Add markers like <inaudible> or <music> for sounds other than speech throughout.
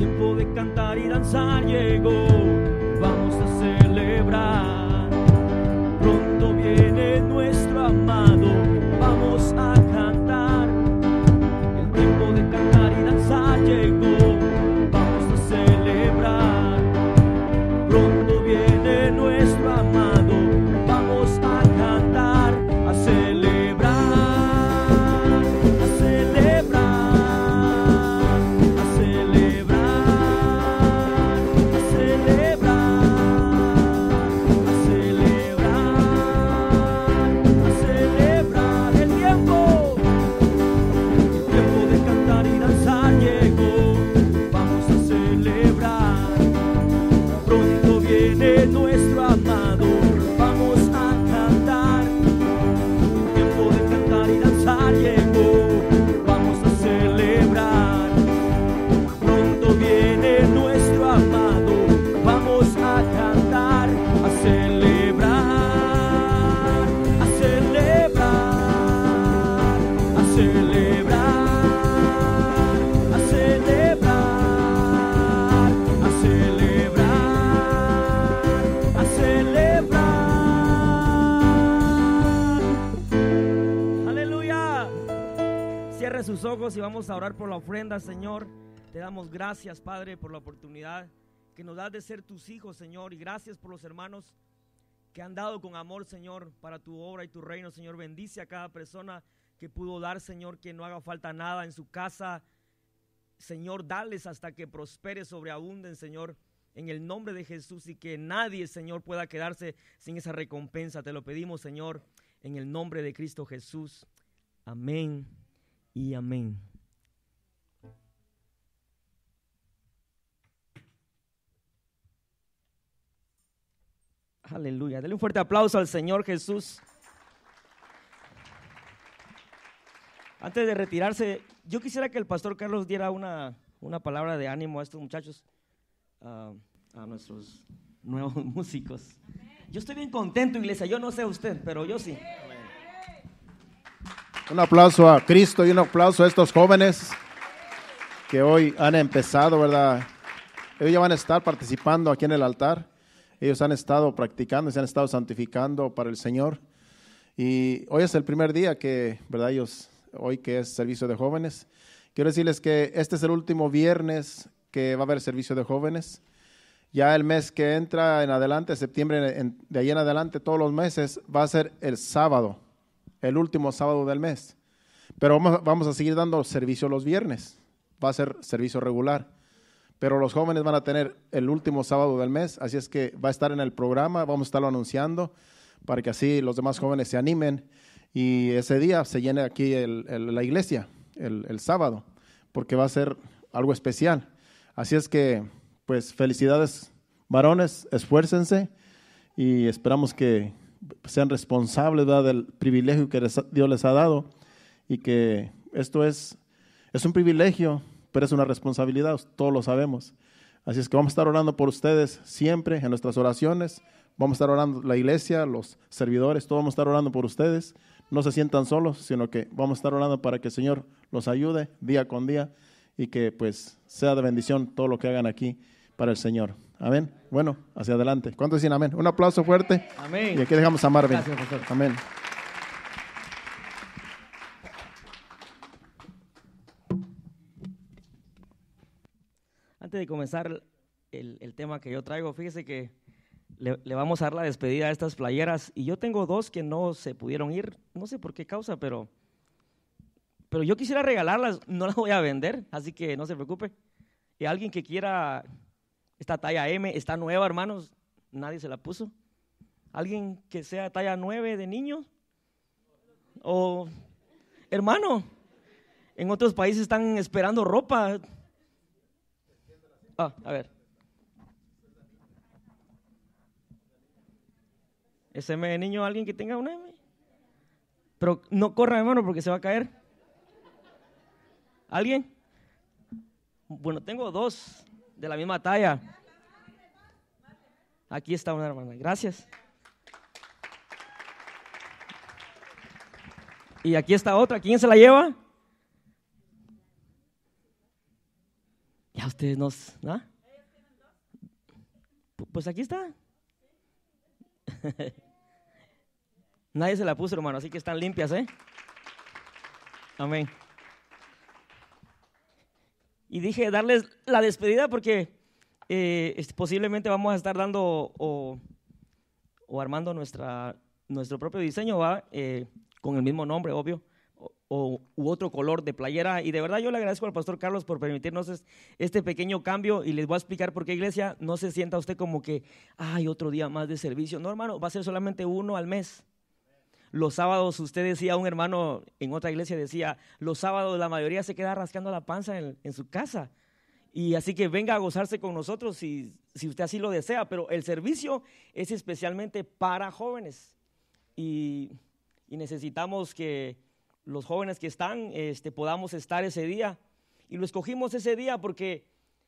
tiempo de cantar y danzar llegó, vamos a celebrar, pronto viene nuestro. sus ojos y vamos a orar por la ofrenda, Señor. Te damos gracias, Padre, por la oportunidad que nos das de ser tus hijos, Señor. Y gracias por los hermanos que han dado con amor, Señor, para tu obra y tu reino, Señor. Bendice a cada persona que pudo dar, Señor, que no haga falta nada en su casa. Señor, dales hasta que prospere, sobreabunden, Señor, en el nombre de Jesús y que nadie, Señor, pueda quedarse sin esa recompensa. Te lo pedimos, Señor, en el nombre de Cristo Jesús. Amén y amén. Aleluya. Dele un fuerte aplauso al Señor Jesús. Antes de retirarse, yo quisiera que el pastor Carlos diera una, palabra de ánimo a estos muchachos, ah, a, nuestros nuevos <laughs> músicos. Yo estoy bien contento, iglesia. Yo no sé usted, pero yo sí. Un aplauso a Cristo y un aplauso a estos jóvenes que hoy han empezado, ¿verdad? Ellos ya van a estar participando aquí en el altar. Ellos han estado practicando, se han estado santificando para el Señor. Y hoy es el primer día que, ¿verdad? Ellos, hoy que es servicio de jóvenes. Quiero decirles que este es el último viernes que va a haber servicio de jóvenes. Ya el mes que entra en adelante, septiembre, de ahí en adelante, todos los meses, va a ser el sábado el último sábado del mes. Pero vamos, a seguir dando servicio los viernes. Va a ser servicio regular. Pero los jóvenes van a tener el último sábado del mes, así es que va a estar en el programa, vamos a estarlo anunciando para que así los demás jóvenes se animen y ese día se llene aquí la iglesia, el sábado, porque va a ser algo especial. Así es que, pues felicidades varones, esfuércense y esperamos que sean responsables del privilegio que Dios les ha dado y que esto es, es un privilegio, pero es una responsabilidad, todos lo sabemos. Así es que vamos a estar orando por ustedes siempre en nuestras oraciones, vamos a estar orando la iglesia, los servidores, todos vamos a estar orando por ustedes, no se sientan solos, sino que vamos a estar orando para que el Señor los ayude día con día y que pues sea de bendición todo lo que hagan aquí para el Señor. Amén. Bueno, hacia adelante. ¿Cuántos dicen amén? Un aplauso fuerte. Amén. Y aquí dejamos a Marvin. Gracias, Amén. Antes de comenzar el, tema que yo traigo, fíjese que le, le, vamos a dar la despedida a estas playeras. Y yo tengo dos que no se pudieron ir, no sé por qué causa, pero, pero yo quisiera regalarlas, no las voy a vender, así que no se preocupe. Y alguien que quiera esta talla M está nueva, hermanos. Nadie se la puso. ¿Alguien que sea talla 9 de niño? O, hermano, en otros países están esperando ropa. Ah, a ver. ¿Es M de niño alguien que tenga una M? Pero no corra, hermano, porque se va a caer. ¿Alguien? Bueno, tengo dos de la misma talla. Aquí está una hermana. Gracias. Y aquí está otra. ¿Quién se la lleva? Ya ustedes nos... ¿no? Pues aquí está. <laughs> Nadie se la puso, hermano, así que están limpias, ¿eh? Amén y dije darles la despedida porque eh, este, posiblemente vamos a estar dando o, armando nuestra, nuestro propio diseño, ¿va? Eh, con el mismo nombre, obvio, o, u otro color de playera. Y de verdad yo le agradezco al pastor Carlos por permitirnos este pequeño cambio y les voy a explicar por qué iglesia no se sienta usted como que, hay otro día más de servicio. No, hermano, va a ser solamente uno al mes. Los sábados, usted decía, un hermano en otra iglesia decía, los sábados la mayoría se queda rascando la panza en, su casa. Y así que venga a gozarse con nosotros si, usted así lo desea, pero el servicio es especialmente para jóvenes. Y, necesitamos que los jóvenes que están este, podamos estar ese día. Y lo escogimos ese día porque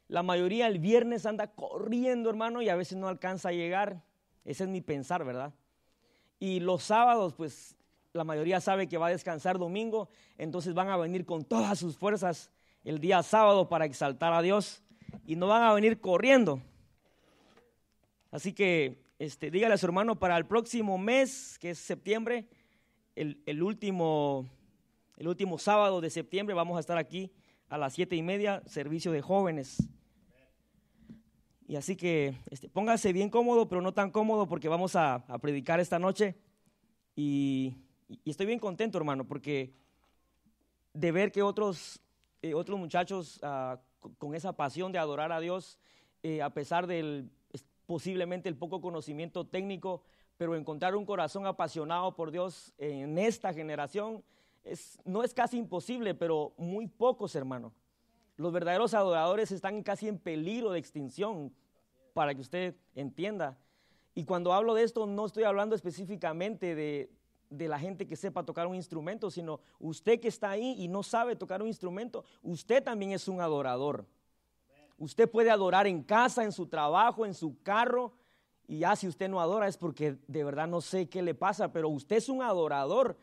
la mayoría el viernes anda corriendo, hermano, y a veces no alcanza a llegar. Ese es mi pensar, ¿verdad? Y los sábados, pues la mayoría sabe que va a descansar domingo, entonces van a venir con todas sus fuerzas el día sábado para exaltar a Dios y no van a venir corriendo. Así que este, dígale a su hermano para el próximo mes, que es septiembre, el, último, el último sábado de septiembre, vamos a estar aquí a las siete y media, servicio de jóvenes. Y así que este, póngase bien cómodo, pero no tan cómodo porque vamos a, predicar esta noche. Y, estoy bien contento, hermano, porque de ver que otros, eh, otros muchachos ah, con esa pasión de adorar a Dios, eh, a pesar del posiblemente el poco conocimiento técnico, pero encontrar un corazón apasionado por Dios en esta generación es, no es casi imposible, pero muy pocos, hermano. Los verdaderos adoradores están casi en peligro de extinción para que usted entienda. Y cuando hablo de esto, no estoy hablando específicamente de, la gente que sepa tocar un instrumento, sino usted que está ahí y no sabe tocar un instrumento, usted también es un adorador. Usted puede adorar en casa, en su trabajo, en su carro. Y ya si usted no adora es porque de verdad no sé qué le pasa, pero usted es un adorador.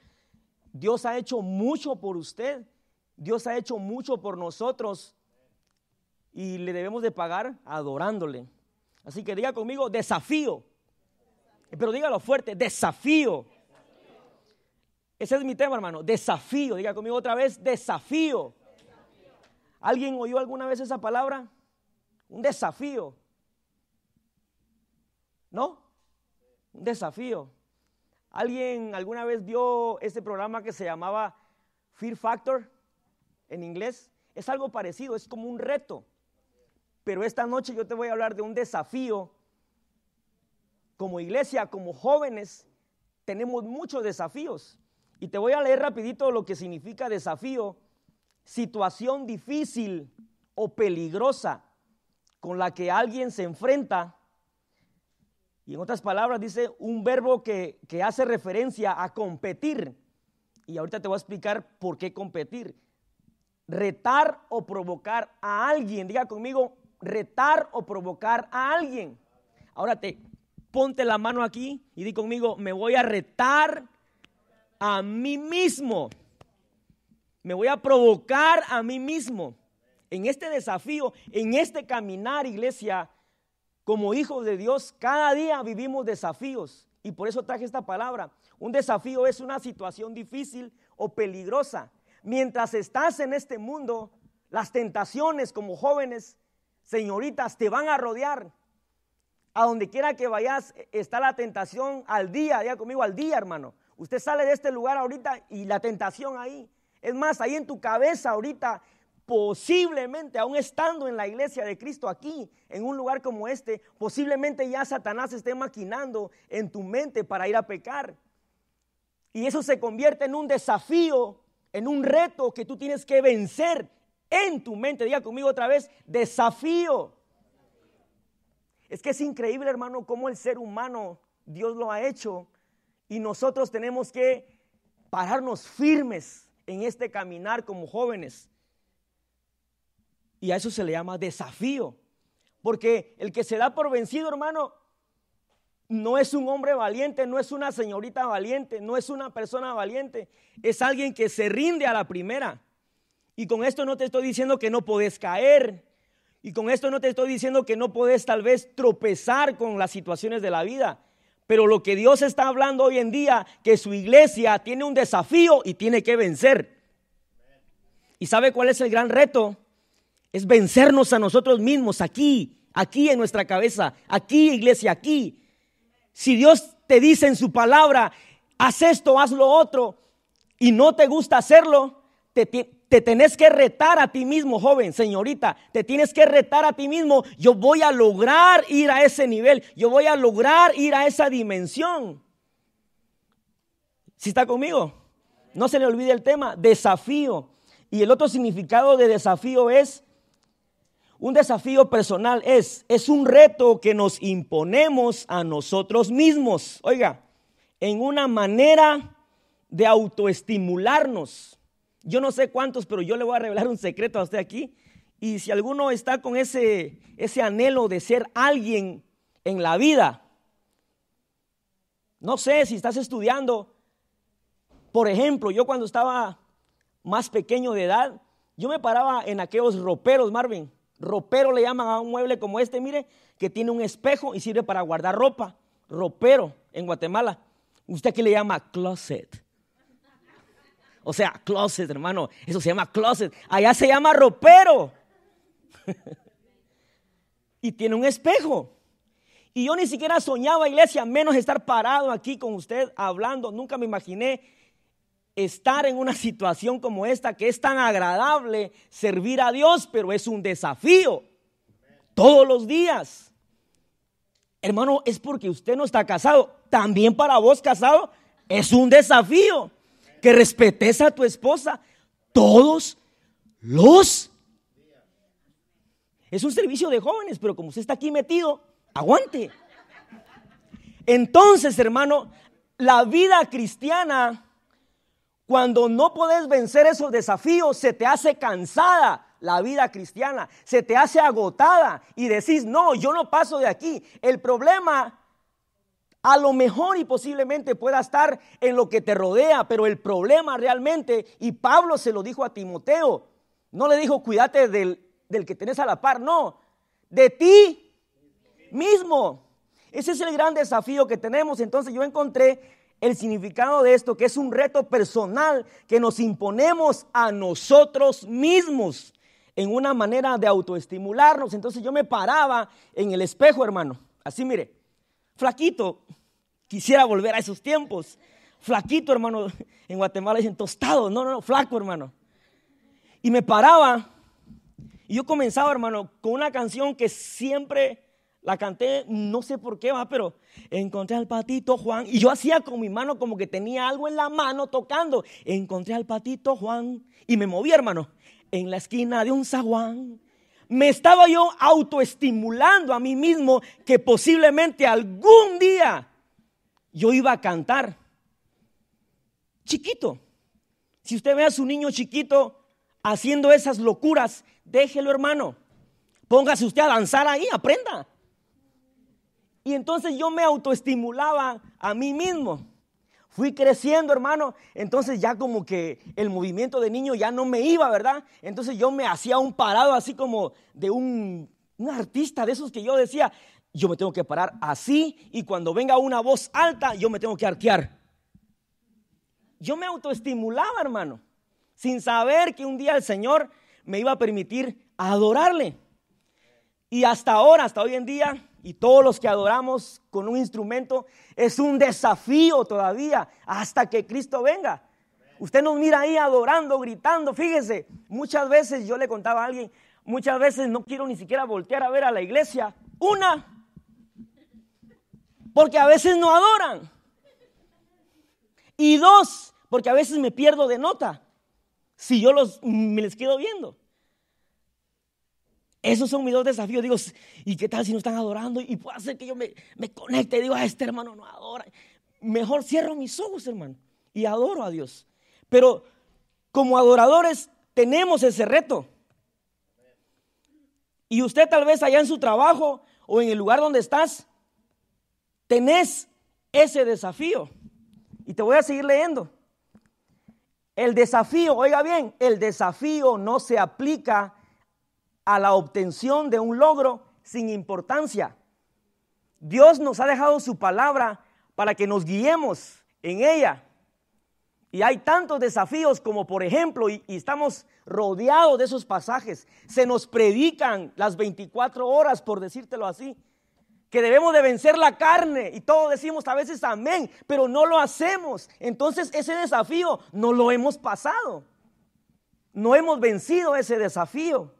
Dios ha hecho mucho por usted. Dios ha hecho mucho por nosotros. Y le debemos de pagar adorándole. Así que diga conmigo, desafío. Pero dígalo fuerte, desafío. Ese es mi tema, hermano, desafío. Diga conmigo otra vez, desafío. ¿Alguien oyó alguna vez esa palabra? Un desafío. ¿No? Un desafío. ¿Alguien alguna vez vio ese programa que se llamaba Fear Factor en inglés? Es algo parecido, es como un reto. Pero esta noche yo te voy a hablar de un desafío. Como iglesia, como jóvenes, tenemos muchos desafíos. Y te voy a leer rapidito lo que significa desafío. Situación difícil o peligrosa con la que alguien se enfrenta. Y en otras palabras dice un verbo que, que hace referencia a competir. Y ahorita te voy a explicar por qué competir. Retar o provocar a alguien. Diga conmigo, retar o provocar a alguien. Ahora te ponte la mano aquí y di conmigo, me voy a retar a mí mismo. Me voy a provocar a mí mismo. En este desafío, en este caminar, iglesia, como hijos de Dios, cada día vivimos desafíos. Y por eso traje esta palabra. Un desafío es una situación difícil o peligrosa. Mientras estás en este mundo, las tentaciones como jóvenes señoritas te van a rodear. A donde quiera que vayas e, está la tentación al día, ya conmigo, al día, hermano. Usted sale de este lugar ahorita y la tentación ahí. Es más, ahí en tu cabeza ahorita, posiblemente, aún estando en la iglesia de Cristo aquí, en un lugar como este, posiblemente ya Satanás esté maquinando en tu mente para ir a pecar. Y eso se convierte en un desafío, en un reto que tú tienes que vencer en tu mente. Diga conmigo otra vez, desafío. Es que es increíble, hermano, cómo el ser humano, Dios lo ha hecho, y nosotros tenemos que pararnos firmes en este caminar como jóvenes. Y a eso se le llama desafío. Porque el que se da por vencido, hermano, no es un hombre valiente, no es una señorita valiente, no es una persona valiente. Es alguien que se rinde a la primera. Y con esto no te estoy diciendo que no podés caer. Y con esto no te estoy diciendo que no podés tal vez tropezar con las situaciones de la vida. Pero lo que Dios está hablando hoy en día, que su iglesia tiene un desafío y tiene que vencer. ¿Y sabe cuál es el gran reto? Es vencernos a nosotros mismos aquí, aquí en nuestra cabeza, aquí iglesia, aquí. Si Dios te dice en su palabra, haz esto, haz lo otro, y no te gusta hacerlo, te, te tenés que retar a ti mismo, joven, señorita. Te tienes que retar a ti mismo. Yo voy a lograr ir a ese nivel. Yo voy a lograr ir a esa dimensión. Si está conmigo, no se le olvide el tema, desafío. Y el otro significado de desafío es, un desafío personal es, es un reto que nos imponemos a nosotros mismos. Oiga, en una manera de autoestimularnos. Yo no sé cuántos, pero yo le voy a revelar un secreto a usted aquí. Y si alguno está con ese, ese anhelo de ser alguien en la vida, no sé si estás estudiando, por ejemplo, yo cuando estaba más pequeño de edad, yo me paraba en aquellos roperos, Marvin. Ropero le llaman a un mueble como este, mire, que tiene un espejo y sirve para guardar ropa. Ropero en Guatemala. ¿Usted aquí le llama? Closet. O sea, closet, hermano. Eso se llama closet. Allá se llama ropero. <laughs> y tiene un espejo. Y yo ni siquiera soñaba, iglesia, menos estar parado aquí con usted hablando. Nunca me imaginé estar en una <laughs> situación como esta, que es tan agradable servir a Dios, pero es un desafío. Todos los días. Hermano, es porque usted no está casado. También para vos casado es un desafío que respetes a tu esposa todos los. Es un servicio de jóvenes, pero como usted está aquí metido, aguante. Entonces, hermano, la vida cristiana, cuando no podés vencer esos desafíos, se te hace cansada la vida cristiana, se te hace agotada y decís, no, yo no paso de aquí. El problema a lo mejor y posiblemente pueda estar en lo que te rodea, pero el problema realmente, y Pablo se lo dijo a Timoteo, no le dijo cuídate del, del que tenés a la par, no, de ti mismo. Ese es el gran desafío que tenemos. Entonces yo encontré el significado de esto, que es un reto personal que nos imponemos a nosotros mismos en una manera de autoestimularnos. Entonces yo me paraba en el espejo, hermano. Así mire flaquito. Quisiera volver a esos tiempos. Flaquito, hermano. En Guatemala dicen tostado. No, no, no, flaco, hermano. Y me paraba. Y yo comenzaba, hermano, con una canción que siempre la canté, no sé por qué va, pero encontré al patito Juan. Y yo hacía con mi mano como que tenía algo en la mano tocando. Encontré al patito Juan. Y me moví, hermano, en la esquina de un zaguán me estaba yo autoestimulando a mí mismo que posiblemente algún día yo iba a cantar. Chiquito. Si usted ve a su niño chiquito haciendo esas locuras, déjelo hermano. Póngase usted a danzar ahí, aprenda. Y entonces yo me autoestimulaba a mí mismo fui creciendo, hermano, entonces ya como que el movimiento de niño ya no me iba, ¿verdad? Entonces yo me hacía un parado así como de un, artista de esos que yo decía, yo me tengo que parar así y cuando venga una voz alta, yo me tengo que arquear. Yo me autoestimulaba, hermano, sin saber que un día el Señor me iba a permitir adorarle. Y hasta ahora, hasta hoy en día, y todos los que adoramos con un instrumento, es un desafío todavía hasta que Cristo venga. Usted nos mira ahí adorando, gritando, fíjese, muchas veces yo le contaba a alguien, muchas veces no quiero ni siquiera voltear a ver a la iglesia, una, porque a veces no adoran, y dos, porque a veces me pierdo de nota, si yo los, me les quedo viendo. Esos son mis dos desafíos. Digo, ¿y qué tal si no están adorando? Y puede hacer que yo me, conecte digo, a ah, este hermano no adora. Mejor cierro mis ojos, hermano, y adoro a Dios. Pero como adoradores tenemos ese reto. Y usted tal vez allá en su trabajo o en el lugar donde estás, tenés ese desafío. Y te voy a seguir leyendo. El desafío, oiga bien, el desafío no se aplica a la obtención de un logro sin importancia. Dios nos ha dejado su palabra para que nos guiemos en ella. Y hay tantos desafíos como por ejemplo, y, estamos rodeados de esos pasajes, se nos predican las 24 horas, por decírtelo así, que debemos de vencer la carne y todos decimos a veces amén, pero no lo hacemos. Entonces ese desafío no lo hemos pasado, no hemos vencido ese desafío.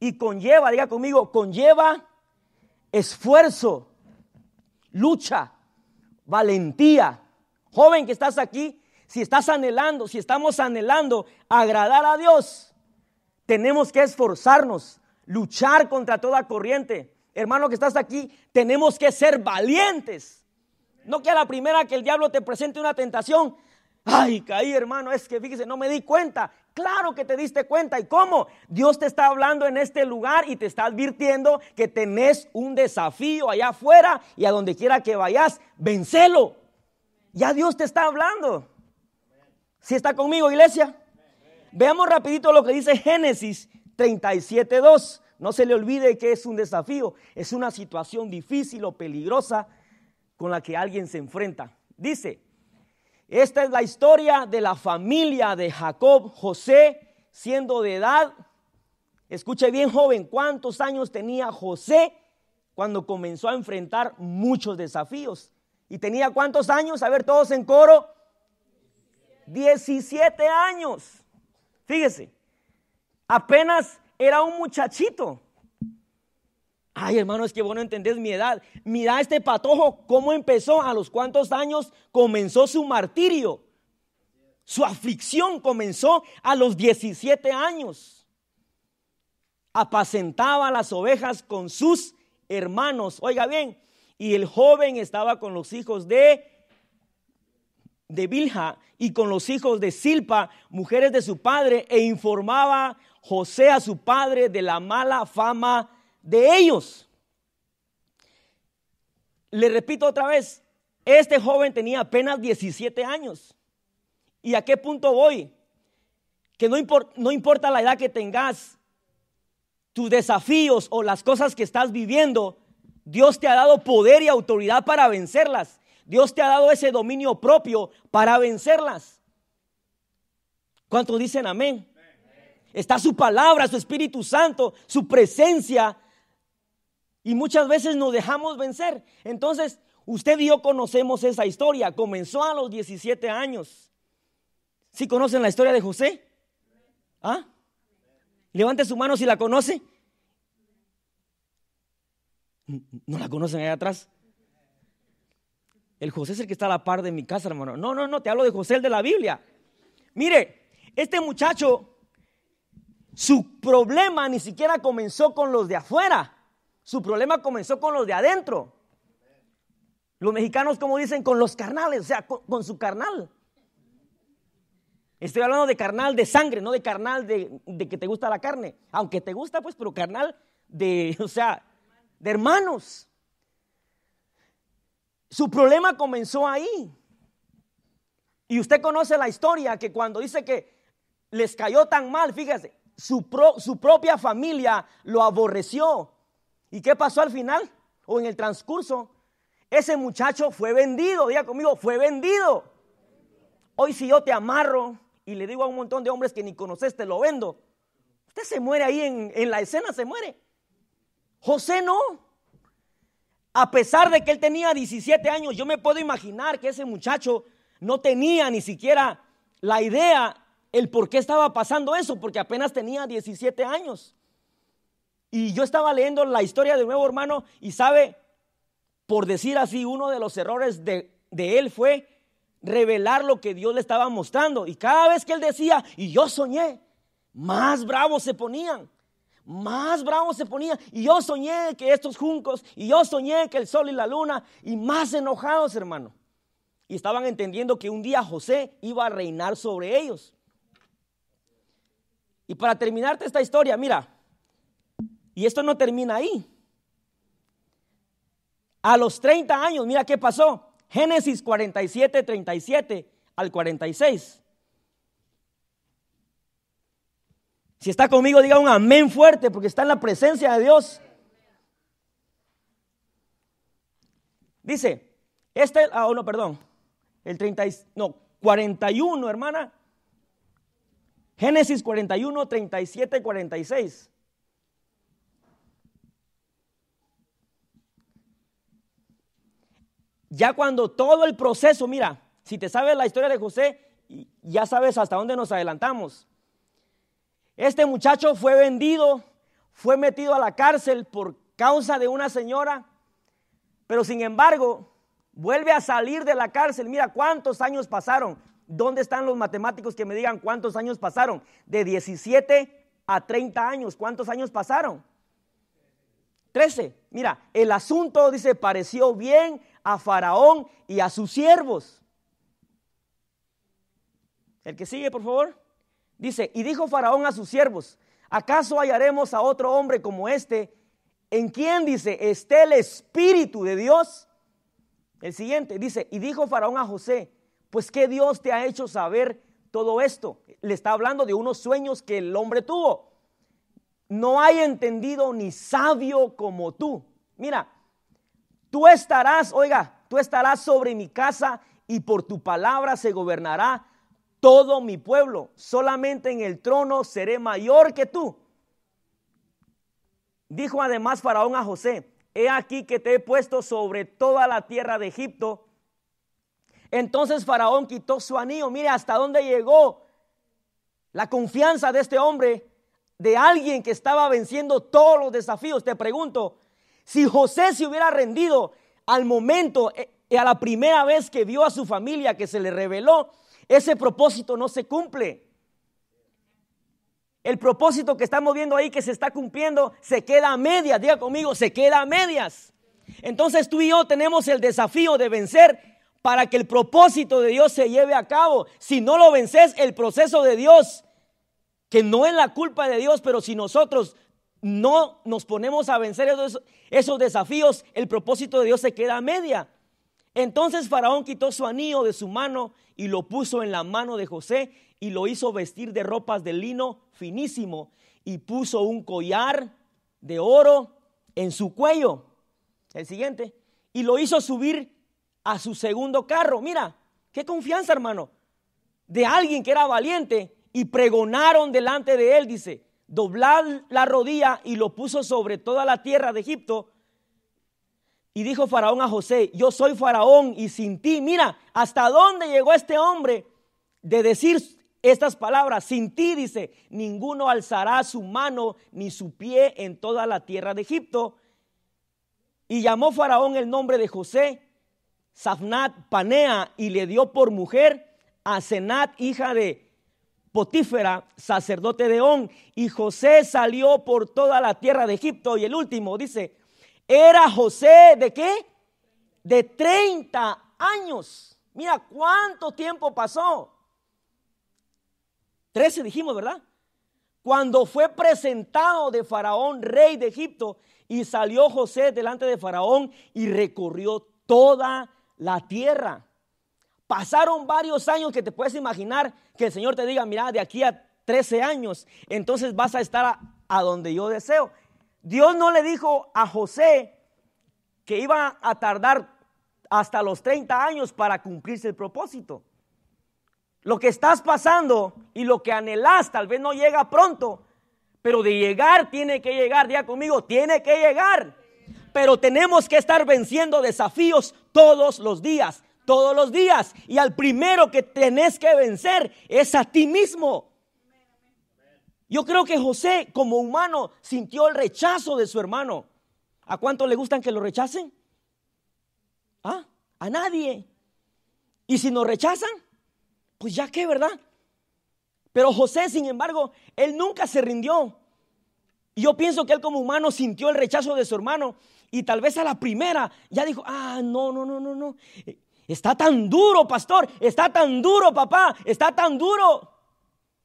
Y conlleva, diga conmigo, conlleva esfuerzo, lucha, valentía. Joven que estás aquí, si estás anhelando, si estamos anhelando agradar a Dios, tenemos que esforzarnos, luchar contra toda corriente. Hermano que estás aquí, tenemos que ser valientes. No que a la primera que el diablo te presente una tentación, ay, caí hermano, es que fíjese, no me di cuenta, Claro que te diste cuenta. ¿Y cómo? Dios te está hablando en este lugar y te está advirtiendo que tenés un desafío allá afuera y a donde quiera que vayas, vencelo. Ya Dios te está hablando. Si está conmigo, iglesia. Veamos rapidito lo que dice Génesis 37.2. No se le olvide que es un desafío, es una situación difícil o peligrosa con la que alguien se enfrenta. Dice, esta es la historia de la familia de Jacob, José, siendo de edad, escuche bien joven, ¿cuántos años tenía José cuando comenzó a enfrentar muchos desafíos? ¿Y tenía cuántos años? A ver, todos en coro. 17 años. Fíjese, apenas era un muchachito. Ay, hermano, es que vos no entendés mi edad. Mira este patojo, cómo empezó, a los cuantos años comenzó su martirio. Su aflicción comenzó a los 17 años. Apacentaba las ovejas con sus hermanos. Oiga bien, y el joven estaba con los hijos de de Bilha y con los hijos de Silpa, mujeres de su padre, e informaba José a su padre de la mala fama de ellos. Le repito otra vez, este joven tenía apenas 17 años. ¿Y a qué punto voy? Que no, no importa la edad que tengas, tus desafíos o las cosas que estás viviendo, Dios te ha dado poder y autoridad para vencerlas. Dios te ha dado ese dominio propio para vencerlas. ¿Cuántos dicen amén? Está su palabra, su Espíritu Santo, su presencia y muchas veces nos dejamos vencer. Entonces, usted y yo conocemos esa historia. Comenzó a los 17 años. ¿Sí conocen la historia de José? ¿Ah? Levante su mano si la conoce. ¿No la conocen allá atrás? El José es el que está a la par de mi casa, hermano. No, no, no, te hablo de José, el de la Biblia. Mire, este muchacho, su problema ni siquiera comenzó con los de afuera. Su problema comenzó con los de adentro. Los mexicanos, como dicen, con los carnales, o sea, con, su carnal. Estoy hablando de carnal de sangre, no de carnal de, que te gusta la carne. Aunque te gusta, pues, pero carnal de, <laughs> o sea, de hermanos. Su problema comenzó ahí. Y usted conoce la historia que cuando dice que les cayó tan mal, fíjese, su, su propia familia lo aborreció. ¿Y qué pasó al final o en el transcurso? Ese muchacho fue vendido, diga conmigo, fue vendido. Hoy si yo te amarro y le digo a un montón de hombres que ni conoces, te lo vendo. Usted se muere ahí en, en la escena, se muere. José no. A pesar de que él tenía 17 años, yo me puedo imaginar que ese muchacho no tenía ni siquiera la idea, el por qué estaba pasando eso, porque apenas tenía 17 años. Y yo estaba leyendo la historia de nuevo hermano y sabe, por decir así, uno de los errores de, de él fue revelar lo que Dios le estaba mostrando. Y cada vez que él decía, y yo soñé, más bravos se ponían más bravos se ponían. Y yo soñé que estos juncos, y yo soñé que el sol y la luna, y más enojados, hermano. Y estaban entendiendo que un día José iba a reinar sobre ellos. Y para terminarte esta historia, mira, y esto no termina ahí. A los 30 años, mira qué pasó. Génesis 47, 37 al 46. Si está conmigo, diga un amén fuerte porque está en la presencia de Dios. Dice, este, ah, oh, no, perdón, el 30, no, 41, hermana. Génesis 41, 37, 46. Ya cuando todo el proceso, mira, si te sabes la historia de José, ya sabes hasta dónde nos adelantamos. Este muchacho fue vendido, fue metido a la cárcel por causa de una señora, pero sin embargo vuelve a salir de la cárcel. Mira cuántos años pasaron. ¿Dónde están los matemáticos que me digan cuántos años pasaron? De 17 a 30 años. ¿Cuántos años pasaron? 13. Mira, el asunto dice pareció bien a Faraón y a sus siervos. El que sigue, por favor. Dice, y dijo Faraón a sus siervos, ¿acaso hallaremos a otro hombre como este en quien dice, esté el Espíritu de Dios? El siguiente dice, y dijo Faraón a José, pues que Dios te ha hecho saber todo esto. Le está hablando de unos sueños que el hombre tuvo. No hay entendido ni sabio como tú. Mira, Tú estarás, oiga, tú estarás sobre mi casa y por tu palabra se gobernará todo mi pueblo. Solamente en el trono seré mayor que tú. Dijo además Faraón a José, he aquí que te he puesto sobre toda la tierra de Egipto. Entonces Faraón quitó su anillo. Mire hasta dónde llegó la confianza de este hombre, de alguien que estaba venciendo todos los desafíos. Te pregunto, si José se hubiera rendido al momento, y eh, eh, a la primera vez que vio a su familia que se le reveló, ese propósito no se cumple. El propósito que estamos viendo ahí que se está cumpliendo se queda a medias. Diga conmigo, se queda a medias. Entonces tú y yo tenemos el desafío de vencer para que el propósito de Dios se lleve a cabo. Si no lo vences, el proceso de Dios, que no es la culpa de Dios, pero si nosotros no nos ponemos a vencer esos, desafíos, el propósito de Dios se queda a media. Entonces Faraón quitó su anillo de su mano y lo puso en la mano de José y lo hizo vestir de ropas de lino finísimo y puso un collar de oro en su cuello. El siguiente. Y lo hizo subir a su segundo carro. Mira, qué confianza, hermano. De alguien que era valiente y pregonaron delante de él, dice doblar la rodilla y lo puso sobre toda la tierra de Egipto. Y dijo Faraón a José, yo soy Faraón y sin ti, mira, hasta dónde llegó este hombre de decir estas palabras, sin ti dice, ninguno alzará su mano ni su pie en toda la tierra de Egipto. Y llamó Faraón el nombre de José, Safnat Panea, y le dio por mujer a Senat, hija de Potífera, sacerdote de On, y José salió por toda la tierra de Egipto. Y el último dice, era José de qué? De 30 años. Mira cuánto tiempo pasó. 13 dijimos, ¿verdad? Cuando fue presentado de Faraón, rey de Egipto, y salió José delante de Faraón y recorrió toda la tierra. Pasaron varios años que te puedes imaginar que el Señor te diga, mira, de aquí a 13 años, entonces vas a estar a, donde yo deseo. Dios no le dijo a José que iba a tardar hasta los 30 años para cumplirse el propósito. Lo que estás pasando y lo que anhelas tal vez no llega pronto, pero de llegar tiene que llegar, ya conmigo, tiene que llegar. Pero tenemos que estar venciendo desafíos todos los días todos los días. Y al primero que tenés que vencer es a ti mismo. Yo creo que José como humano sintió el rechazo de su hermano. ¿A cuánto le gustan que lo rechacen? ¿Ah? A nadie. Y si nos rechazan, pues ya qué, ¿verdad? Pero José, sin embargo, él nunca se rindió. yo pienso que él como humano sintió el rechazo de su hermano y tal vez a la primera ya dijo, ah, no, no, no, no, no. Está tan duro, pastor, está tan duro, papá, está tan duro.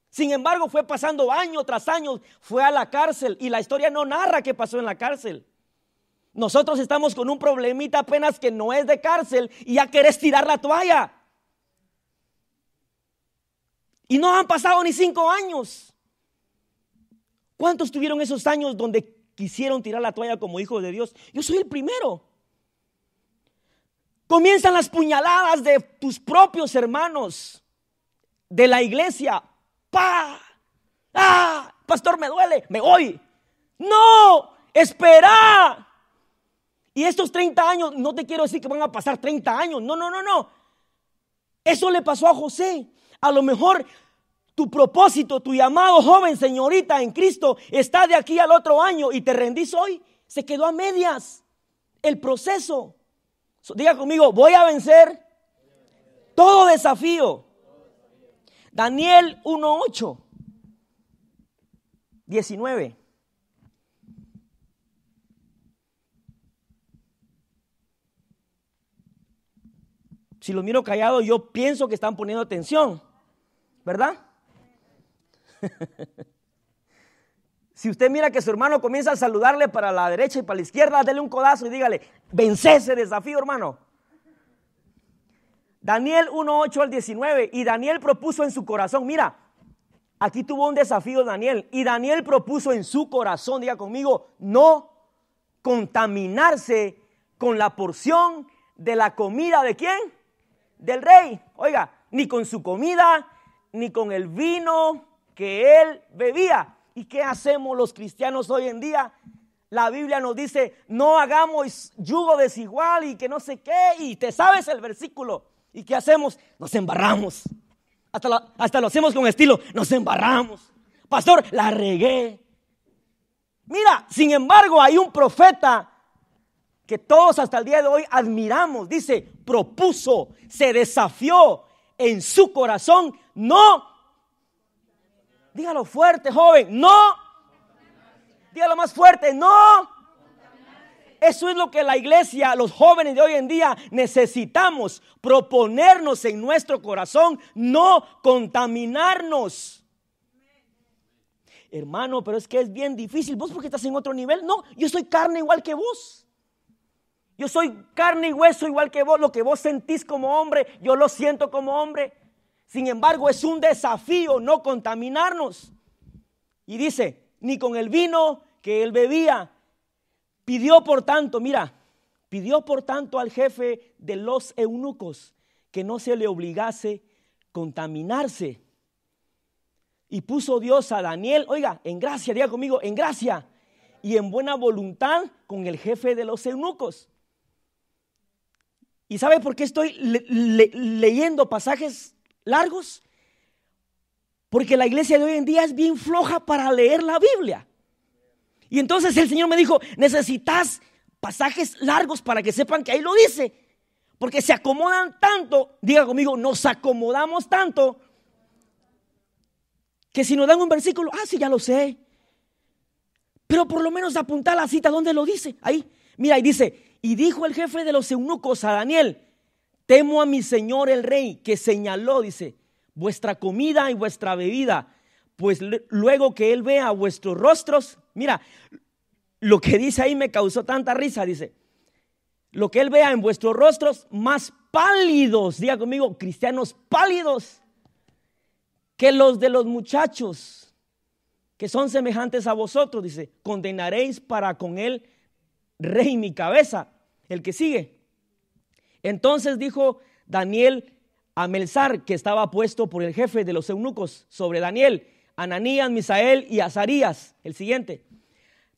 Sin embargo, fue pasando año tras año, fue a la cárcel y la historia no narra qué pasó en la cárcel. Nosotros estamos con un problemita apenas que no es de cárcel y ya querés tirar la toalla. Y no han pasado ni cinco años. ¿Cuántos tuvieron esos años donde quisieron tirar la toalla como hijos de Dios? Yo soy el primero. Comienzan las puñaladas de tus propios hermanos de la iglesia. ¡Pa! ¡Ah! Pastor, me duele, me voy. No, espera. Y estos 30 años, no te quiero decir que van a pasar 30 años. No, no, no, no. Eso le pasó a José. A lo mejor tu propósito, tu llamado joven señorita en Cristo está de aquí al otro año y te rendís hoy. Se quedó a medias el proceso. Diga conmigo, voy a vencer todo desafío. Daniel 1.8, 19. Si los miro callado, yo pienso que están poniendo atención, ¿verdad? <laughs> Si usted mira que su hermano comienza a saludarle para la derecha y para la izquierda, dele un codazo y dígale, vence ese desafío, hermano. Daniel 1.8 al 19, y Daniel propuso en su corazón, mira, aquí tuvo un desafío Daniel, y Daniel propuso en su corazón, diga conmigo, no contaminarse con la porción de la comida de quién? Del rey. Oiga, ni con su comida, ni con el vino que él bebía. ¿Y qué hacemos los cristianos hoy en día? La Biblia nos dice, no hagamos yugo desigual y que no sé qué, y te sabes el versículo. ¿Y qué hacemos? Nos embarramos. Hasta lo, hasta lo hacemos con estilo, nos embarramos. Pastor, la regué. Mira, sin embargo, hay un profeta que todos hasta el día de hoy admiramos. Dice, propuso, se desafió en su corazón no Dígalo fuerte, joven. No. Dígalo más fuerte. No. Eso es lo que la iglesia, los jóvenes de hoy en día necesitamos, proponernos en nuestro corazón, no contaminarnos. Hermano, pero es que es bien difícil. ¿Vos porque estás en otro nivel? No, yo soy carne igual que vos. Yo soy carne y hueso igual que vos. Lo que vos sentís como hombre, yo lo siento como hombre. Sin embargo, es un desafío no contaminarnos. Y dice, ni con el vino que él bebía. Pidió por tanto, mira, pidió por tanto al jefe de los eunucos que no se le obligase contaminarse. Y puso Dios a Daniel, oiga, en gracia, diga conmigo, en gracia y en buena voluntad con el jefe de los eunucos. ¿Y sabe por qué estoy leyendo pasajes largos, porque la iglesia de hoy en día es bien floja para leer la Biblia. Y entonces el Señor me dijo, necesitas pasajes largos para que sepan que ahí lo dice, porque se acomodan tanto, diga conmigo, nos acomodamos tanto, que si nos dan un versículo, ah, sí, ya lo sé, pero por lo menos apuntar la cita donde lo dice, ahí, mira, y dice, y dijo el jefe de los eunucos a Daniel, Temo a mi Señor el Rey, que señaló, dice, vuestra comida y vuestra bebida, pues luego que Él vea vuestros rostros, mira, lo que dice ahí me causó tanta risa, dice, lo que Él vea en vuestros rostros más pálidos, diga conmigo, cristianos pálidos, que los de los muchachos que son semejantes a vosotros, dice, condenaréis para con Él, Rey mi cabeza, el que sigue. Entonces dijo Daniel a Melzar, que estaba puesto por el jefe de los eunucos sobre Daniel, Ananías, Misael y Azarías, el siguiente.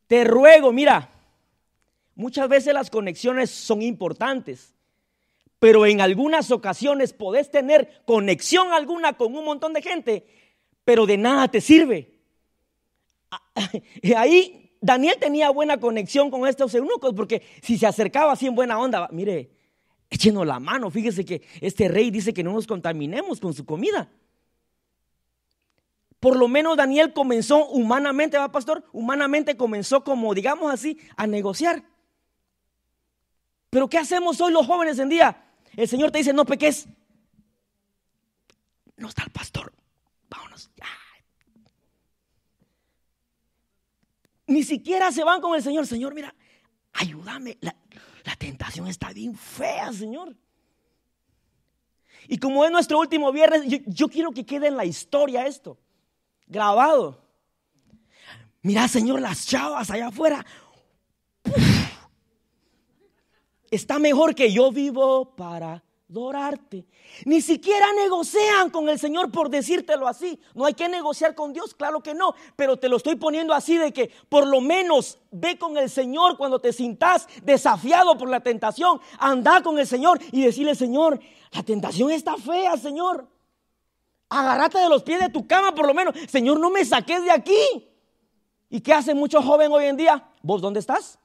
Te ruego, mira, muchas veces las conexiones son importantes, pero en algunas ocasiones podés tener conexión alguna con un montón de gente, pero de nada te sirve. Ah, <laughs> y Ahí Daniel tenía buena conexión con estos eunucos, porque si se acercaba así en buena onda, mire, echando la mano. Fíjese que este rey dice que no nos contaminemos con su comida. Por lo menos Daniel comenzó humanamente, ¿va, pastor? Humanamente comenzó como, digamos así, a negociar. Pero ¿qué hacemos hoy los jóvenes en día? El Señor te dice, no peques. No está el pastor. Vámonos. Ni siquiera se van con el Señor. Señor, mira, ayúdame. La, la tentación está bien fea, Señor. Y como es nuestro último viernes, yo, quiero que quede en la historia esto, grabado. Mira, Señor, las chavas allá afuera. está mejor que yo vivo para Dorarte. Ni siquiera negocian con el Señor por decírtelo así. No hay que negociar con Dios, claro que no, pero te lo estoy poniendo así de que por lo menos ve con el Señor cuando te sintas desafiado por la tentación. Anda con el Señor y decirle, Señor, la tentación está fea, Señor. agarrate de los pies de tu cama por lo menos. Señor, no me saques de aquí. ¿Y qué hace mucho joven hoy en día? ¿Vos dónde estás?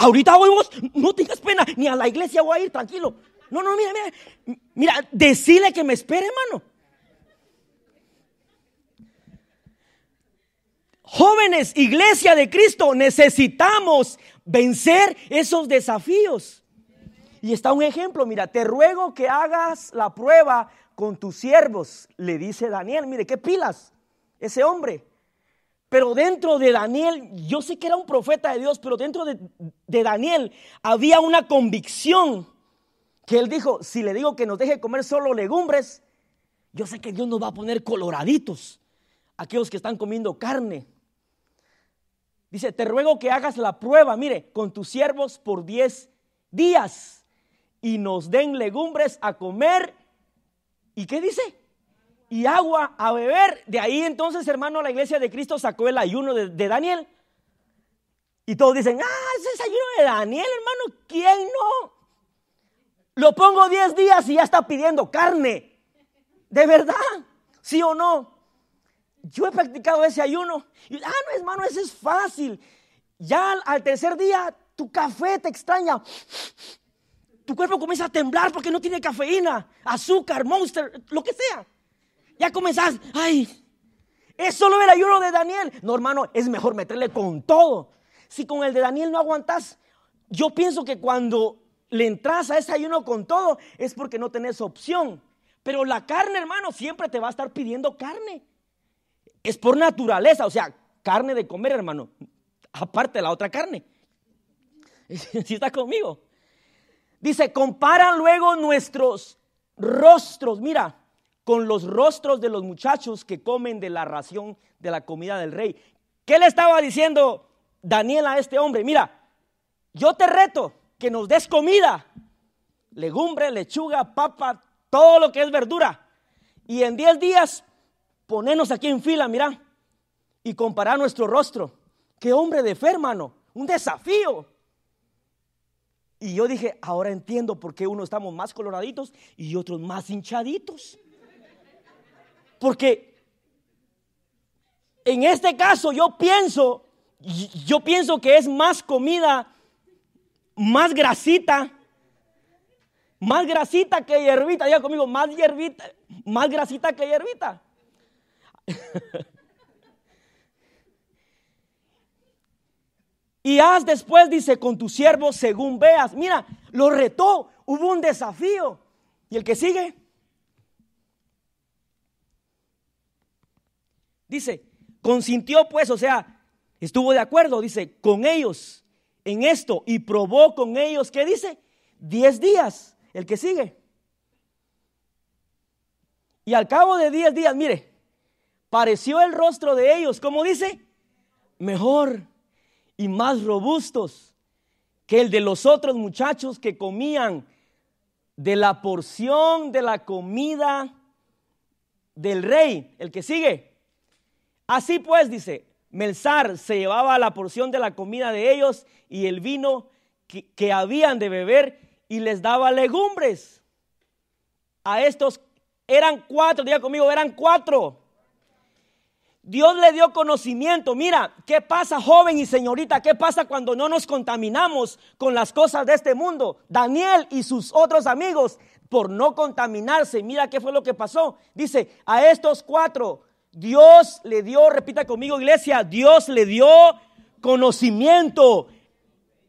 Ahorita voy, vos no tengas pena, ni a la iglesia voy a ir, tranquilo. No, no, mira, mira. Mira, decile que me espere, hermano. Jóvenes, iglesia de Cristo, necesitamos vencer esos desafíos. Y está un ejemplo, mira, te ruego que hagas la prueba con tus siervos, le dice Daniel, mire, qué pilas ese hombre. Pero dentro de Daniel, yo sé que era un profeta de Dios, pero dentro de, de Daniel había una convicción que él dijo, si le digo que nos deje comer solo legumbres, yo sé que Dios nos va a poner coloraditos, aquellos que están comiendo carne. Dice, te ruego que hagas la prueba, mire, con tus siervos por 10 días y nos den legumbres a comer. ¿Y qué dice? Y agua a beber. De ahí entonces, hermano, la iglesia de Cristo sacó el ayuno de, Daniel. Y todos dicen, ah, ese es ayuno de Daniel, hermano, ¿quién no? Lo pongo 10 días y ya está pidiendo carne. ¿De verdad? ¿Sí o no? Yo he practicado ese ayuno. Y, ah, no, hermano, ese es fácil. Ya al, tercer día, tu café te extraña. Tu cuerpo comienza a temblar porque no tiene cafeína, azúcar, monster, lo que sea. Ya comenzás, ay, es solo el ayuno de Daniel. No, hermano, es mejor meterle con todo. Si con el de Daniel no aguantas, yo pienso que cuando le entras a ese ayuno con todo, es porque no tenés opción. Pero la carne, hermano, siempre te va a estar pidiendo carne. Es por naturaleza, o sea, carne de comer, hermano, aparte de la otra carne. Si <laughs> está conmigo. Dice, compara luego nuestros rostros, mira, con los rostros de los muchachos que comen de la ración de la comida del rey. ¿Qué le estaba diciendo Daniel a este hombre? Mira, yo te reto que nos des comida, legumbre, lechuga, papa, todo lo que es verdura. Y en 10 días ponernos aquí en fila, mira, y comparar nuestro rostro. Qué hombre de fe, hermano, un desafío. Y yo dije, ahora entiendo por qué unos estamos más coloraditos y otros más hinchaditos. Porque en este caso yo pienso, yo pienso que es más comida más grasita, más grasita que hierbita. Diga conmigo, más hierbita, más grasita que hierbita. <laughs> y haz después, dice, con tu siervo según veas. Mira, lo retó, hubo un desafío. ¿Y el que sigue? Dice, consintió pues, o sea, estuvo de acuerdo, dice, con ellos en esto y probó con ellos, que dice? Diez días, el que sigue. Y al cabo de diez días, mire, pareció el rostro de ellos, como dice, mejor y más robustos que el de los otros muchachos que comían de la porción de la comida del rey, el que sigue. Así pues, dice, Melzar se llevaba la porción de la comida de ellos y el vino que, que habían de beber y les daba legumbres. A estos eran cuatro, diga conmigo, eran cuatro. Dios le dio conocimiento. Mira, ¿qué pasa joven y señorita? ¿Qué pasa cuando no nos contaminamos con las cosas de este mundo? Daniel y sus otros amigos, por no contaminarse, mira qué fue lo que pasó. Dice, a estos cuatro Dios le dio, repita conmigo iglesia, Dios le dio conocimiento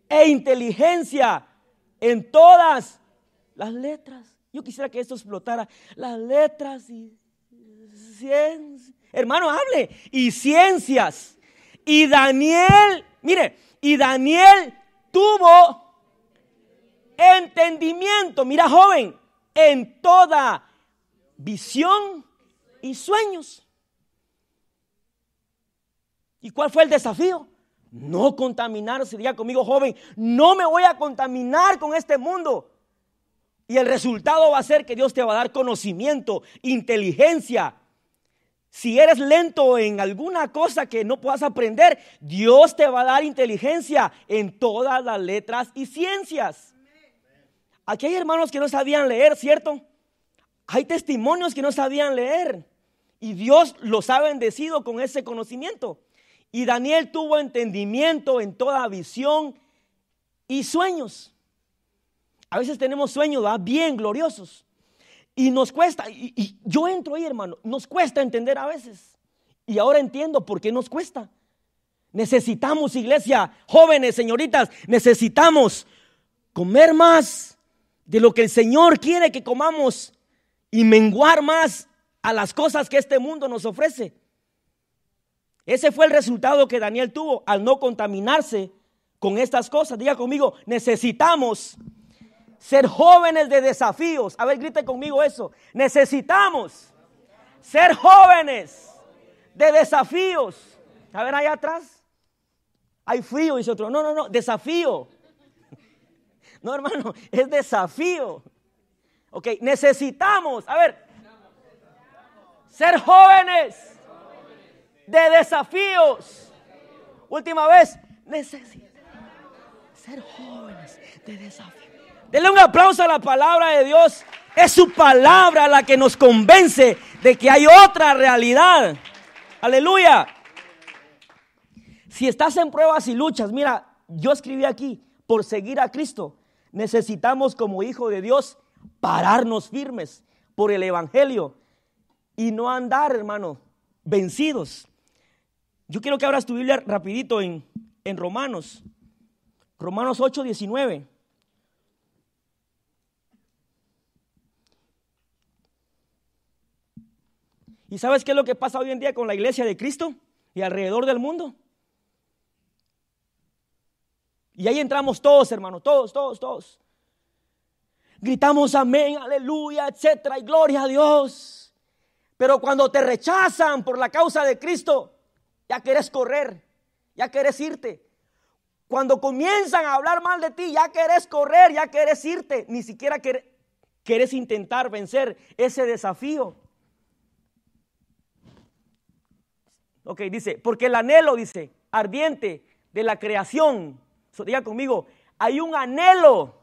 e inteligencia en todas las letras. Yo quisiera que esto explotara. Las letras y ciencias. Hermano, hable. Y ciencias. Y Daniel, mire, y Daniel tuvo entendimiento, mira joven, en toda visión y sueños. ¿Y cuál fue el desafío? No contaminarse. Diga conmigo, joven, no me voy a contaminar con este mundo. Y el resultado va a ser que Dios te va a dar conocimiento, inteligencia. Si eres lento en alguna cosa que no puedas aprender, Dios te va a dar inteligencia en todas las letras y ciencias. Aquí hay hermanos que no sabían leer, ¿cierto? Hay testimonios que no sabían leer. Y Dios los ha bendecido con ese conocimiento. Y Daniel tuvo entendimiento en toda visión y sueños. A veces tenemos sueños bien gloriosos. Y nos cuesta, y, yo entro ahí hermano, nos cuesta entender a veces. Y ahora entiendo por qué nos cuesta. Necesitamos iglesia, jóvenes, señoritas, necesitamos comer más de lo que el Señor quiere que comamos y menguar más a las cosas que este mundo nos ofrece. Ese fue el resultado que Daniel tuvo al no contaminarse con estas cosas. Diga conmigo, necesitamos ser jóvenes de desafíos. A ver, grite conmigo eso. Necesitamos ser jóvenes de desafíos. A ver, allá atrás. Hay frío, dice otro. No, no, no, desafío. <laughs> No, hermano, es desafío. Ok, necesitamos, a ver, ser jóvenes de desafíos. Última vez, necesitamos ser jóvenes de desafíos Denle un aplauso a la palabra de Dios. Es su palabra la que nos convence de que hay otra realidad. Aleluya. Si estás en pruebas y luchas, mira, yo escribí aquí, por seguir a Cristo, necesitamos como hijo de Dios pararnos firmes por el Evangelio y no andar, hermano, vencidos. Yo quiero que abras tu Biblia rapidito en, Romanos. Romanos 8, 19. ¿Y sabes qué es lo que pasa hoy en día con la iglesia de Cristo y alrededor del mundo? Y ahí entramos todos, hermanos, todos, todos, todos. Gritamos amén, aleluya, etcétera, y gloria a Dios. Pero cuando te rechazan por la causa de Cristo, ya quieres correr, ya quieres irte. Cuando comienzan a hablar mal de ti, ya quieres correr, ya quieres irte, ni siquiera quieres intentar vencer ese desafío. Ok, dice, porque el anhelo, dice, ardiente de la creación, so, diga conmigo, hay un anhelo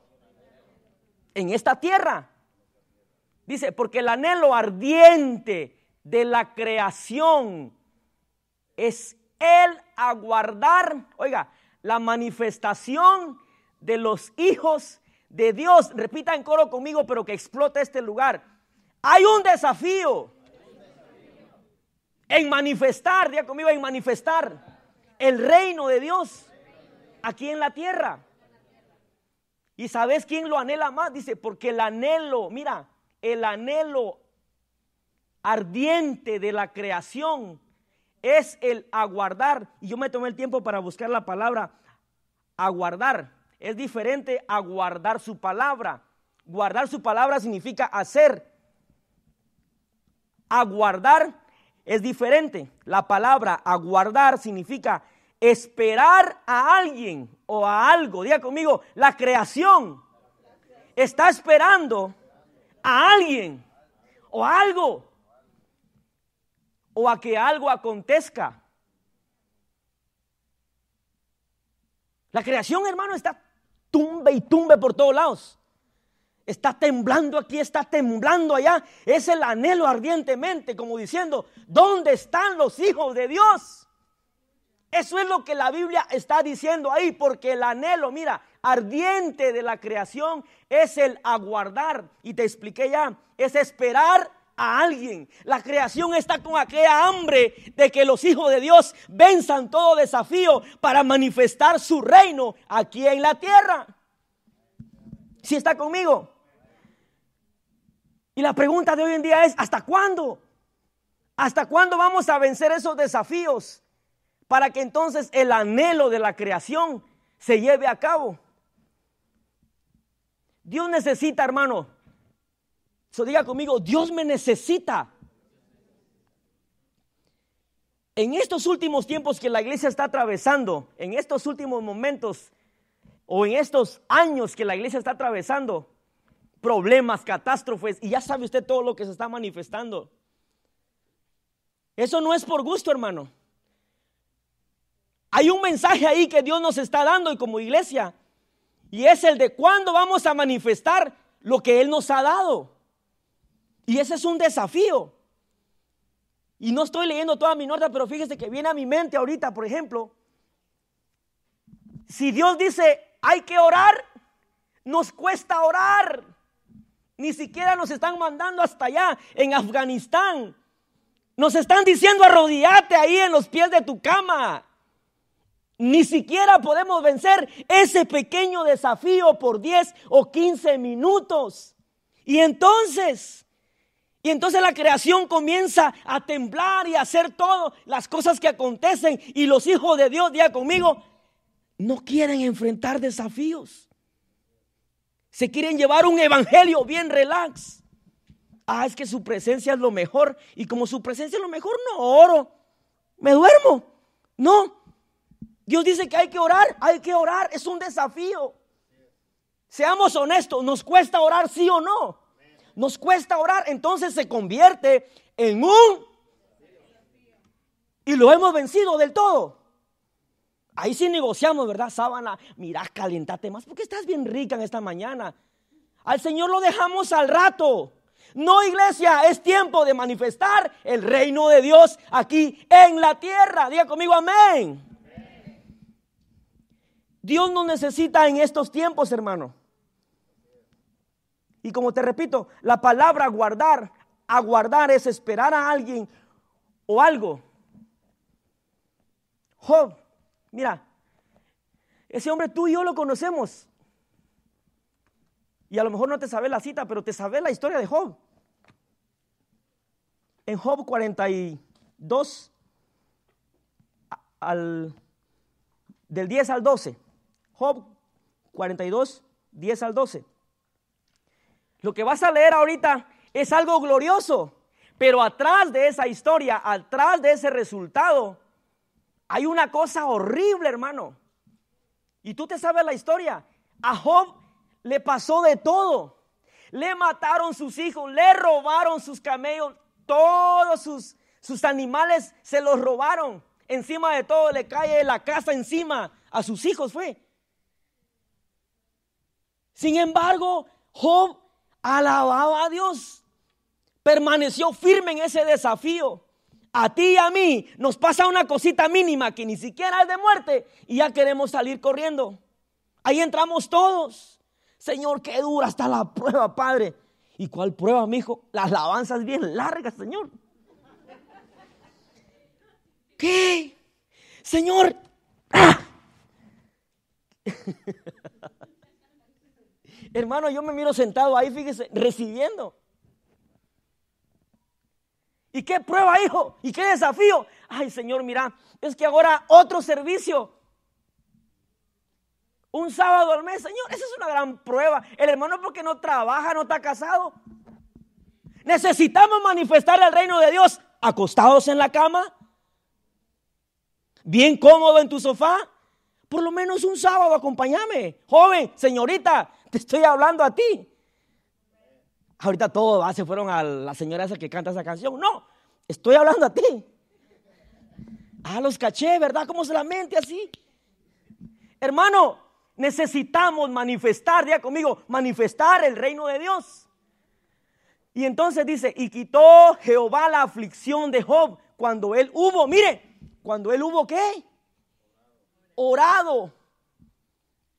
en esta tierra. Dice, porque el anhelo ardiente de la creación es el aguardar, oiga, la manifestación de los hijos de Dios. Repita en coro conmigo, pero que explote este lugar. Hay un desafío en manifestar, Diga conmigo, en manifestar el reino de Dios aquí en la tierra. ¿Y sabes quién lo anhela más? Dice, porque el anhelo, mira, el anhelo ardiente de la creación es el aguardar. Y yo me tomé el tiempo para buscar la palabra aguardar. Es diferente aguardar su palabra. Guardar su palabra significa hacer. Aguardar es diferente. La palabra aguardar significa esperar a alguien o a algo. Diga conmigo, la creación está esperando a alguien o a algo o a que algo acontezca. La creación, hermano, está tumbe y tumbe por todos lados. Está temblando aquí, está temblando allá. Es el anhelo ardientemente, como diciendo, ¿dónde están los hijos de Dios? Eso es lo que la Biblia está diciendo ahí, porque el anhelo, mira, ardiente de la creación es el aguardar, y te expliqué ya, es esperar a alguien. La creación está con aquella hambre de que los hijos de Dios venzan todo desafío para manifestar su reino aquí en la tierra. Si está conmigo. Y la pregunta de hoy en día es, ¿hasta cuándo? ¿Hasta cuándo vamos a vencer esos desafíos para que entonces el anhelo de la creación se lleve a cabo? Dios necesita, hermano, diga conmigo, Dios me necesita. En estos últimos tiempos que la iglesia está atravesando, en estos últimos momentos o en estos años que la iglesia está atravesando, problemas, catástrofes, y ya sabe usted todo lo que se está manifestando. Eso no es por gusto, hermano. Hay un mensaje ahí que Dios nos está dando y como iglesia, y es el de cuándo vamos a manifestar lo que Él nos ha dado. Y ese es un desafío. Y no estoy leyendo toda mi nota, pero fíjese que viene a mi mente ahorita, por ejemplo. Si Dios dice, hay que orar, nos cuesta orar. Ni siquiera nos están mandando hasta allá, en Afganistán. Nos están diciendo arrodillate ahí en los pies de tu cama. Ni siquiera podemos vencer ese pequeño desafío por 10 o 15 minutos. Y entonces, y entonces la creación comienza a temblar y a hacer todo, las cosas que acontecen. Y los hijos de Dios, día conmigo, no quieren enfrentar desafíos. Se quieren llevar un evangelio bien relax. Ah, es que su presencia es lo mejor. Y como su presencia es lo mejor, no oro. Me duermo. No. Dios dice que hay que orar. Hay que orar. Es un desafío. Seamos honestos. ¿Nos cuesta orar sí o no? nos cuesta orar, entonces se convierte en un... Y lo hemos vencido del todo. Ahí sí negociamos, ¿verdad? Sábana, mira, calentate más, porque estás bien rica en esta mañana. Al Señor lo dejamos al rato. No, iglesia, es tiempo de manifestar el reino de Dios aquí en la tierra. Diga conmigo, amén. Dios nos necesita en estos tiempos, hermano. Y como te repito, la palabra guardar, aguardar es esperar a alguien o algo. Job, mira, ese hombre tú y yo lo conocemos. Y a lo mejor no te sabes la cita, pero te sabes la historia de Job. En Job 42, del 10 al 12. Job 42, 10 al 12. Lo que vas a leer ahorita es algo glorioso, pero atrás de esa historia, atrás de ese resultado, hay una cosa horrible, hermano. Y tú te sabes la historia. A Job le pasó de todo. Le mataron sus hijos, le robaron sus camellos, todos sus, sus animales se los robaron. Encima de todo le cae la casa encima a sus hijos, fue. Sin embargo, Job alababa a Dios. Permaneció firme en ese desafío. A ti y a mí nos pasa una cosita mínima que ni siquiera es de muerte y ya queremos salir corriendo. Ahí entramos todos. Señor, qué dura está la prueba, Padre. ¿Y cuál prueba, mi hijo? Las alabanzas bien largas, Señor. ¿Qué? Señor. ¡ah! Hermano, yo me miro sentado ahí, fíjese, recibiendo. ¿Y qué prueba, hijo? ¿Y qué desafío? Ay, Señor, mira, es que ahora otro servicio. Un sábado al mes, Señor, esa es una gran prueba. El hermano porque no trabaja, no está casado. Necesitamos manifestar el reino de Dios acostados en la cama, bien cómodo en tu sofá. Por lo menos un sábado, acompáñame. Joven, señorita, estoy hablando a ti. Ahorita todos se fueron a la señora esa que canta esa canción. No, estoy hablando a ti. Ah, los caché, ¿verdad? ¿Cómo se la mente así? Hermano, necesitamos manifestar, ya conmigo, manifestar el reino de Dios. Y entonces dice, y quitó Jehová la aflicción de Job cuando él hubo, mire, cuando él hubo qué? Orado.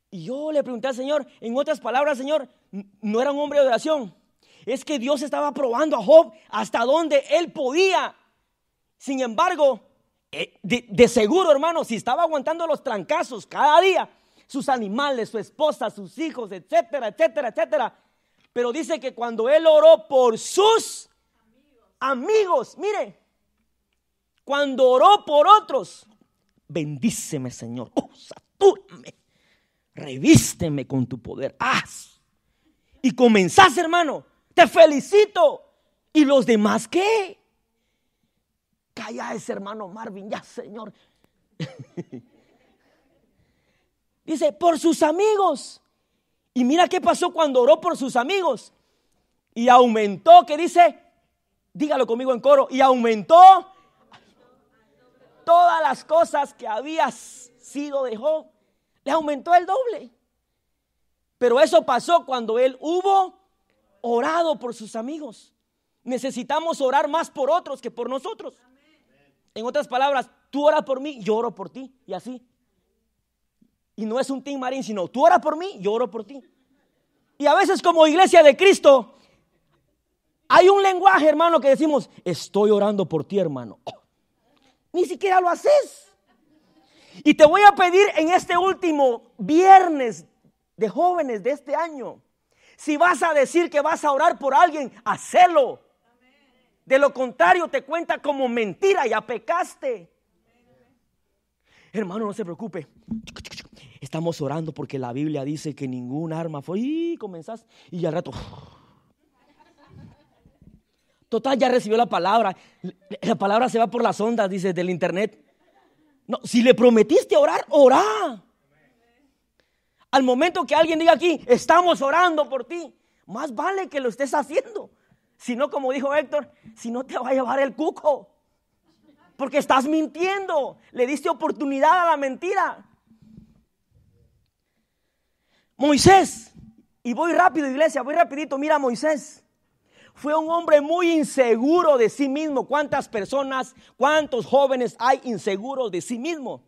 Y yo le pregunté al Señor, en otras palabras, Señor, no era un hombre de oración. Es que Dios estaba probando a Job hasta donde él podía. Sin embargo, eh, de, seguro, hermano, si estaba aguantando los trancazos cada día, sus animales, su esposa, sus hijos, etcétera, etcétera, etcétera. Pero dice que cuando él oró por sus amigos, mire, cuando oró por otros, bendíceme, Señor, oh, revísteme con tu poder, haz. Y comenzás, hermano, te felicito. ¿Y los demás qué? Calla ese hermano Marvin, ya Señor. <laughs> Dice, por sus amigos. Y mira qué pasó cuando oró por sus amigos. Y aumentó, que dice, dígalo conmigo en coro, y aumentó todas las cosas que había sido de le aumentó el doble. Pero eso pasó cuando él hubo orado por sus amigos. Necesitamos orar más por otros que por nosotros. En otras palabras, tú oras por mí, yo oro por ti. Y así. Y no es un team marín, sino tú oras por mí, yo oro por ti. Y a veces como iglesia de Cristo, hay un lenguaje, hermano, que decimos, estoy orando por ti, hermano. Oh, ni siquiera lo haces. Y te voy a pedir en este último viernes de jóvenes de este año, si vas a decir que vas a orar por alguien, hacelo. De lo contrario, te cuenta como mentira, y pecaste. Hermano, no se preocupe. Estamos orando porque la Biblia dice que ningún arma fue. Y comenzás y al rato. Total, ya recibió la palabra. La palabra se va por las ondas, dice, del internet. No, si le prometiste orar, orá. Al momento que alguien diga aquí, estamos orando por ti, más vale que lo estés haciendo. Si no, como dijo Héctor, si no te va a llevar el cuco. Porque estás mintiendo. Le diste oportunidad a la mentira. Moisés, y voy rápido, iglesia, voy rapidito. Mira a Moisés fue un hombre muy inseguro de sí mismo. ¿Cuántas personas, cuántos jóvenes hay inseguros de sí mismo?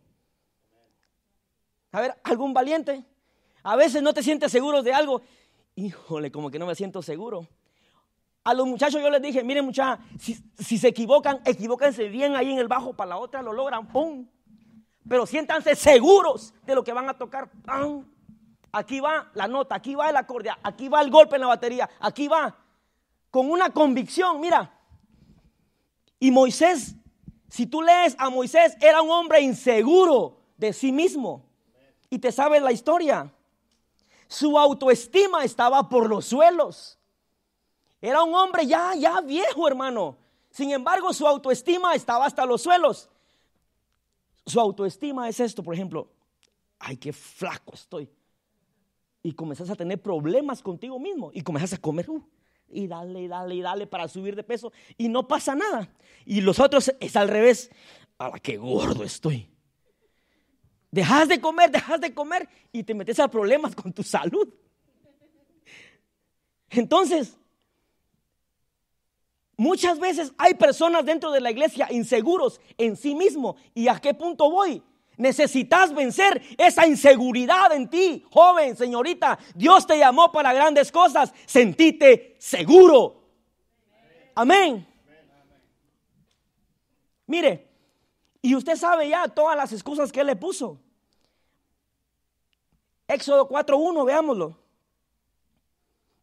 A ver, algún valiente. A veces no te sientes seguro de algo. Híjole, como que no me siento seguro. A los muchachos yo les dije, miren muchachas, si, se equivocan, equivóquense bien ahí en el bajo, para la otra lo logran, ¡pum! Pero siéntanse seguros de lo que van a tocar, ¡pam! Aquí va la nota, aquí va el acorde, aquí va el golpe en la batería, aquí va con una convicción, mira. Y Moisés, si tú lees a Moisés, era un hombre inseguro de sí mismo. Y te sabes la historia. Su autoestima estaba por los suelos. Era un hombre ya, ya viejo, hermano. Sin embargo, su autoestima estaba hasta los suelos. Su autoestima es esto, por ejemplo. Ay, qué flaco estoy. Y comenzás a tener problemas contigo mismo. Y comenzás a comer. Uh y dale, y dale, y dale para subir de peso y no pasa nada. Y los otros es al revés. la qué gordo estoy! Dejas de comer, dejas de comer y te metes a problemas con tu salud. Entonces, muchas veces hay personas dentro de la iglesia inseguros en sí mismo. ¿Y a qué punto voy? Necesitas vencer esa inseguridad en ti, joven, señorita. Dios te llamó para grandes cosas. Sentite seguro. Amén. Mire, y usted sabe ya todas las excusas que él le puso. Éxodo 4.1, veámoslo.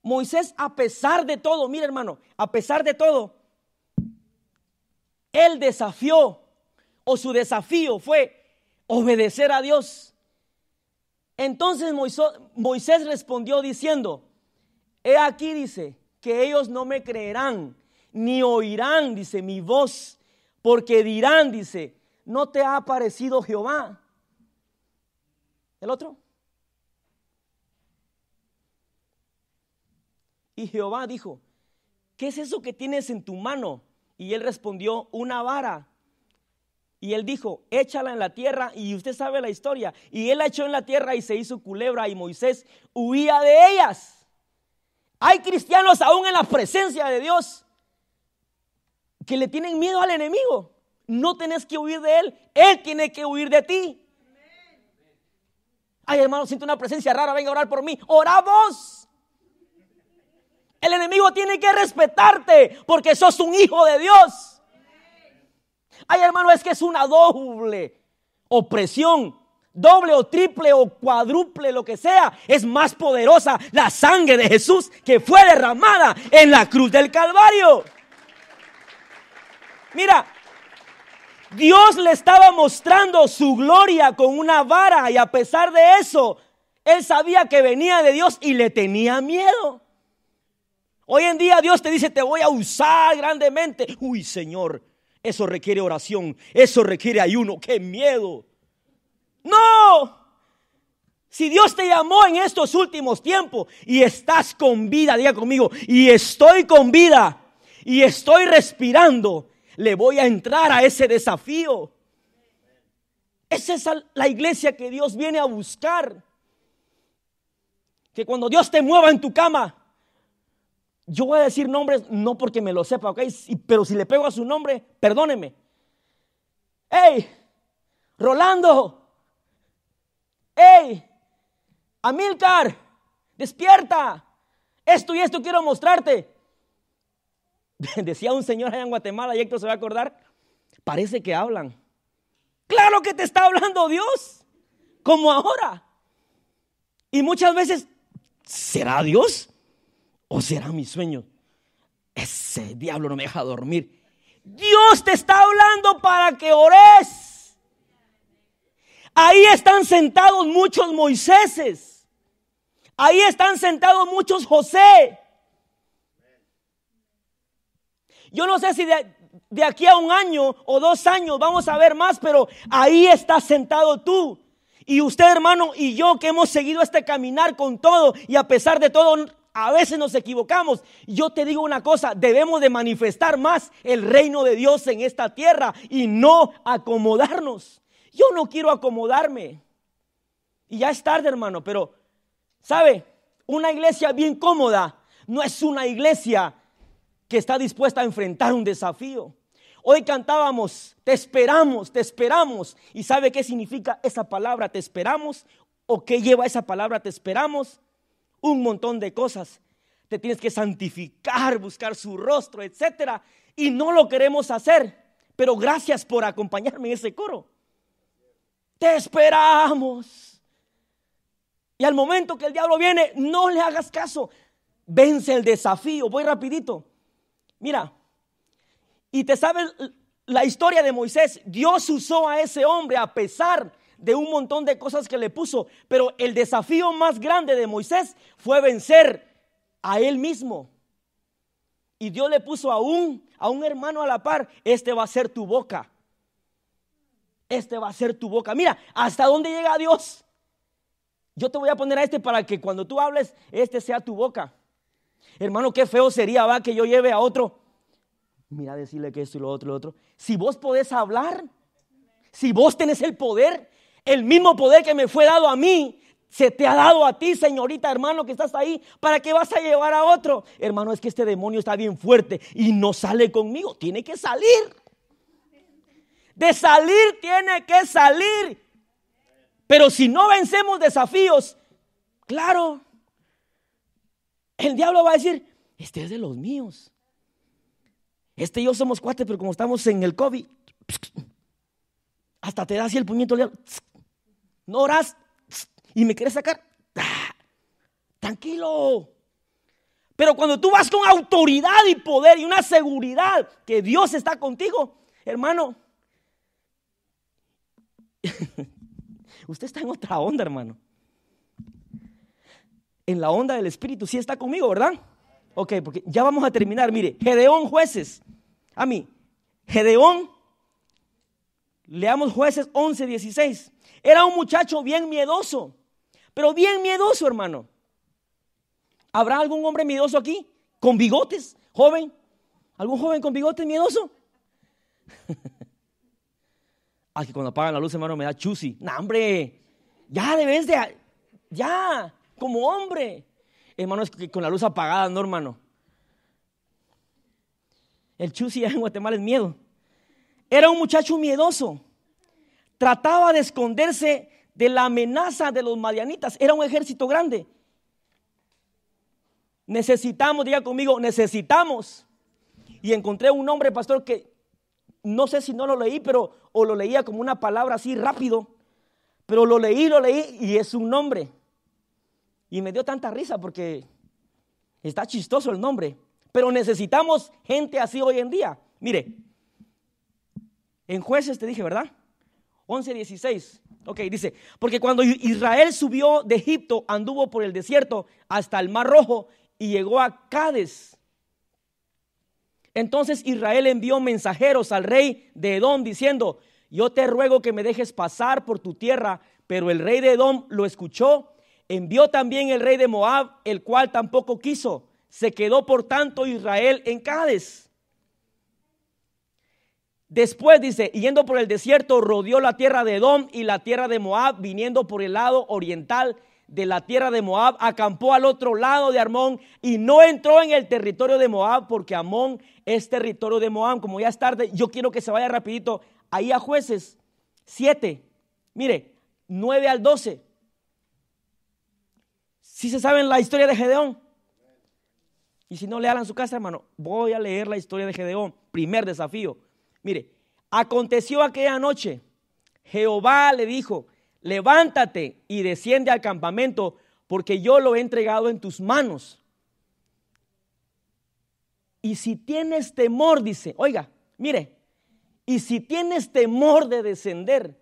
Moisés, a pesar de todo, mire hermano, a pesar de todo, él desafió, o su desafío fue obedecer a Dios. Entonces Moisés respondió diciendo, he aquí dice, que ellos no me creerán, ni oirán, dice, mi voz, porque dirán, dice, no te ha aparecido Jehová. El otro. Y Jehová dijo, ¿qué es eso que tienes en tu mano? Y él respondió, una vara y él dijo, échala en la tierra y usted sabe la historia. Y él la echó en la tierra y se hizo culebra y Moisés huía de ellas. Hay cristianos aún en la presencia de Dios que le tienen miedo al enemigo. No tenés que huir de él, él tiene que huir de ti. Ay hermano, siento una presencia rara, venga a orar por mí. Oramos. El enemigo tiene que respetarte porque sos un hijo de Dios. Ay, hermano, es que es una doble opresión. Doble o triple o cuádruple, lo que sea, es más poderosa la sangre de Jesús que fue derramada en la cruz del Calvario. Mira, Dios le estaba mostrando su gloria con una vara y a pesar de eso, él sabía que venía de Dios y le tenía miedo. Hoy en día Dios te dice, te voy a usar grandemente. Uy, Señor, eso requiere oración, eso requiere ayuno. ¡Qué miedo! No. Si Dios te llamó en estos últimos tiempos y estás con vida, diga conmigo, y estoy con vida y estoy respirando, le voy a entrar a ese desafío. Esa es la iglesia que Dios viene a buscar. Que cuando Dios te mueva en tu cama, yo voy a decir nombres no porque me lo sepa, ¿ok? Pero si le pego a su nombre, perdóneme. ¡Ey! Rolando. ¡Ey! Amilcar. Despierta. Esto y esto quiero mostrarte. <laughs> Decía un señor allá en Guatemala, y esto se va a acordar. Parece que hablan. Claro que te está hablando Dios, como ahora. Y muchas veces, ¿será Dios? ¿O será mi sueño, Ese diablo no me deja dormir. Dios te está hablando para que ores. Ahí están sentados muchos Moiséses. Ahí están sentados muchos José. Yo no sé si de, de aquí a un año o dos años vamos a ver más, pero ahí estás sentado tú. Y usted, hermano, y yo que hemos seguido este caminar con todo y a pesar de todo, a veces nos equivocamos. Yo te digo una cosa, debemos de manifestar más el reino de Dios en esta tierra y no acomodarnos. Yo no quiero acomodarme. Y ya es tarde, hermano, pero, ¿sabe? Una iglesia bien cómoda no es una iglesia que está dispuesta a enfrentar un desafío. Hoy cantábamos, te esperamos, te esperamos. ¿Y sabe qué significa esa palabra, te esperamos? ¿O qué lleva esa palabra, te esperamos? un montón de cosas. Te tienes que santificar, buscar su rostro, etcétera, y no lo queremos hacer. Pero gracias por acompañarme en ese coro. Te esperamos. Y al momento que el diablo viene, no le hagas caso. Vence el desafío. Voy rapidito. Mira, y te sabes la historia de Moisés. Dios usó a ese hombre a pesar de un montón de cosas que le puso, pero el desafío más grande de Moisés fue vencer a él mismo. Y Dios le puso a un, a un hermano a la par, este va a ser tu boca. Este va a ser tu boca. Mira, ¿hasta dónde llega Dios? Yo te voy a poner a este para que cuando tú hables, este sea tu boca. Hermano, qué feo sería, va, que yo lleve a otro. Mira, decirle que esto y lo otro y lo otro. Si vos podés hablar, si vos tenés el poder, el mismo poder que me fue dado a mí, se te ha dado a ti, señorita, hermano, que estás ahí. ¿Para qué vas a llevar a otro? Hermano, es que este demonio está bien fuerte y no sale conmigo. Tiene que salir. De salir tiene que salir. Pero si no vencemos desafíos, claro, el diablo va a decir, este es de los míos. Este y yo somos cuates, pero como estamos en el COVID, hasta te da así el puñito no oras y me quieres sacar. Tranquilo. Pero cuando tú vas con autoridad y poder y una seguridad que Dios está contigo, hermano, <laughs> usted está en otra onda, hermano. En la onda del Espíritu, sí está conmigo, ¿verdad? Ok, porque ya vamos a terminar. Mire, Gedeón jueces. A mí, Gedeón Leamos jueces 11, 16. Era un muchacho bien miedoso, pero bien miedoso, hermano. ¿Habrá algún hombre miedoso aquí? ¿Con bigotes? ¿Joven? ¿Algún joven con bigotes miedoso? ah, <laughs> que cuando apagan la luz, hermano, me da chusi. no hombre, ya debes de. Ya, como hombre. Hermano, es que con la luz apagada, no, hermano. El chusi en Guatemala es miedo. Era un muchacho miedoso. Trataba de esconderse de la amenaza de los madianitas. Era un ejército grande. Necesitamos, diga conmigo, necesitamos. Y encontré un nombre, pastor, que no sé si no lo leí, pero o lo leía como una palabra así rápido. Pero lo leí, lo leí y es un nombre. Y me dio tanta risa porque está chistoso el nombre. Pero necesitamos gente así hoy en día. Mire, en jueces te dije, ¿verdad? 11.16. Ok, dice, porque cuando Israel subió de Egipto, anduvo por el desierto hasta el Mar Rojo y llegó a Cádiz. Entonces Israel envió mensajeros al rey de Edom diciendo, yo te ruego que me dejes pasar por tu tierra, pero el rey de Edom lo escuchó. Envió también el rey de Moab, el cual tampoco quiso. Se quedó por tanto Israel en Cádiz. Después dice, yendo por el desierto, rodeó la tierra de Edom y la tierra de Moab, viniendo por el lado oriental de la tierra de Moab, acampó al otro lado de Armón y no entró en el territorio de Moab, porque Amón es territorio de Moab. Como ya es tarde, yo quiero que se vaya rapidito ahí a jueces 7, mire, 9 al 12. Si se saben la historia de Gedeón. Y si no, le su casa, hermano. Voy a leer la historia de Gedeón, primer desafío. Mire, aconteció aquella noche, Jehová le dijo, levántate y desciende al campamento, porque yo lo he entregado en tus manos. Y si tienes temor, dice, oiga, mire, y si tienes temor de descender,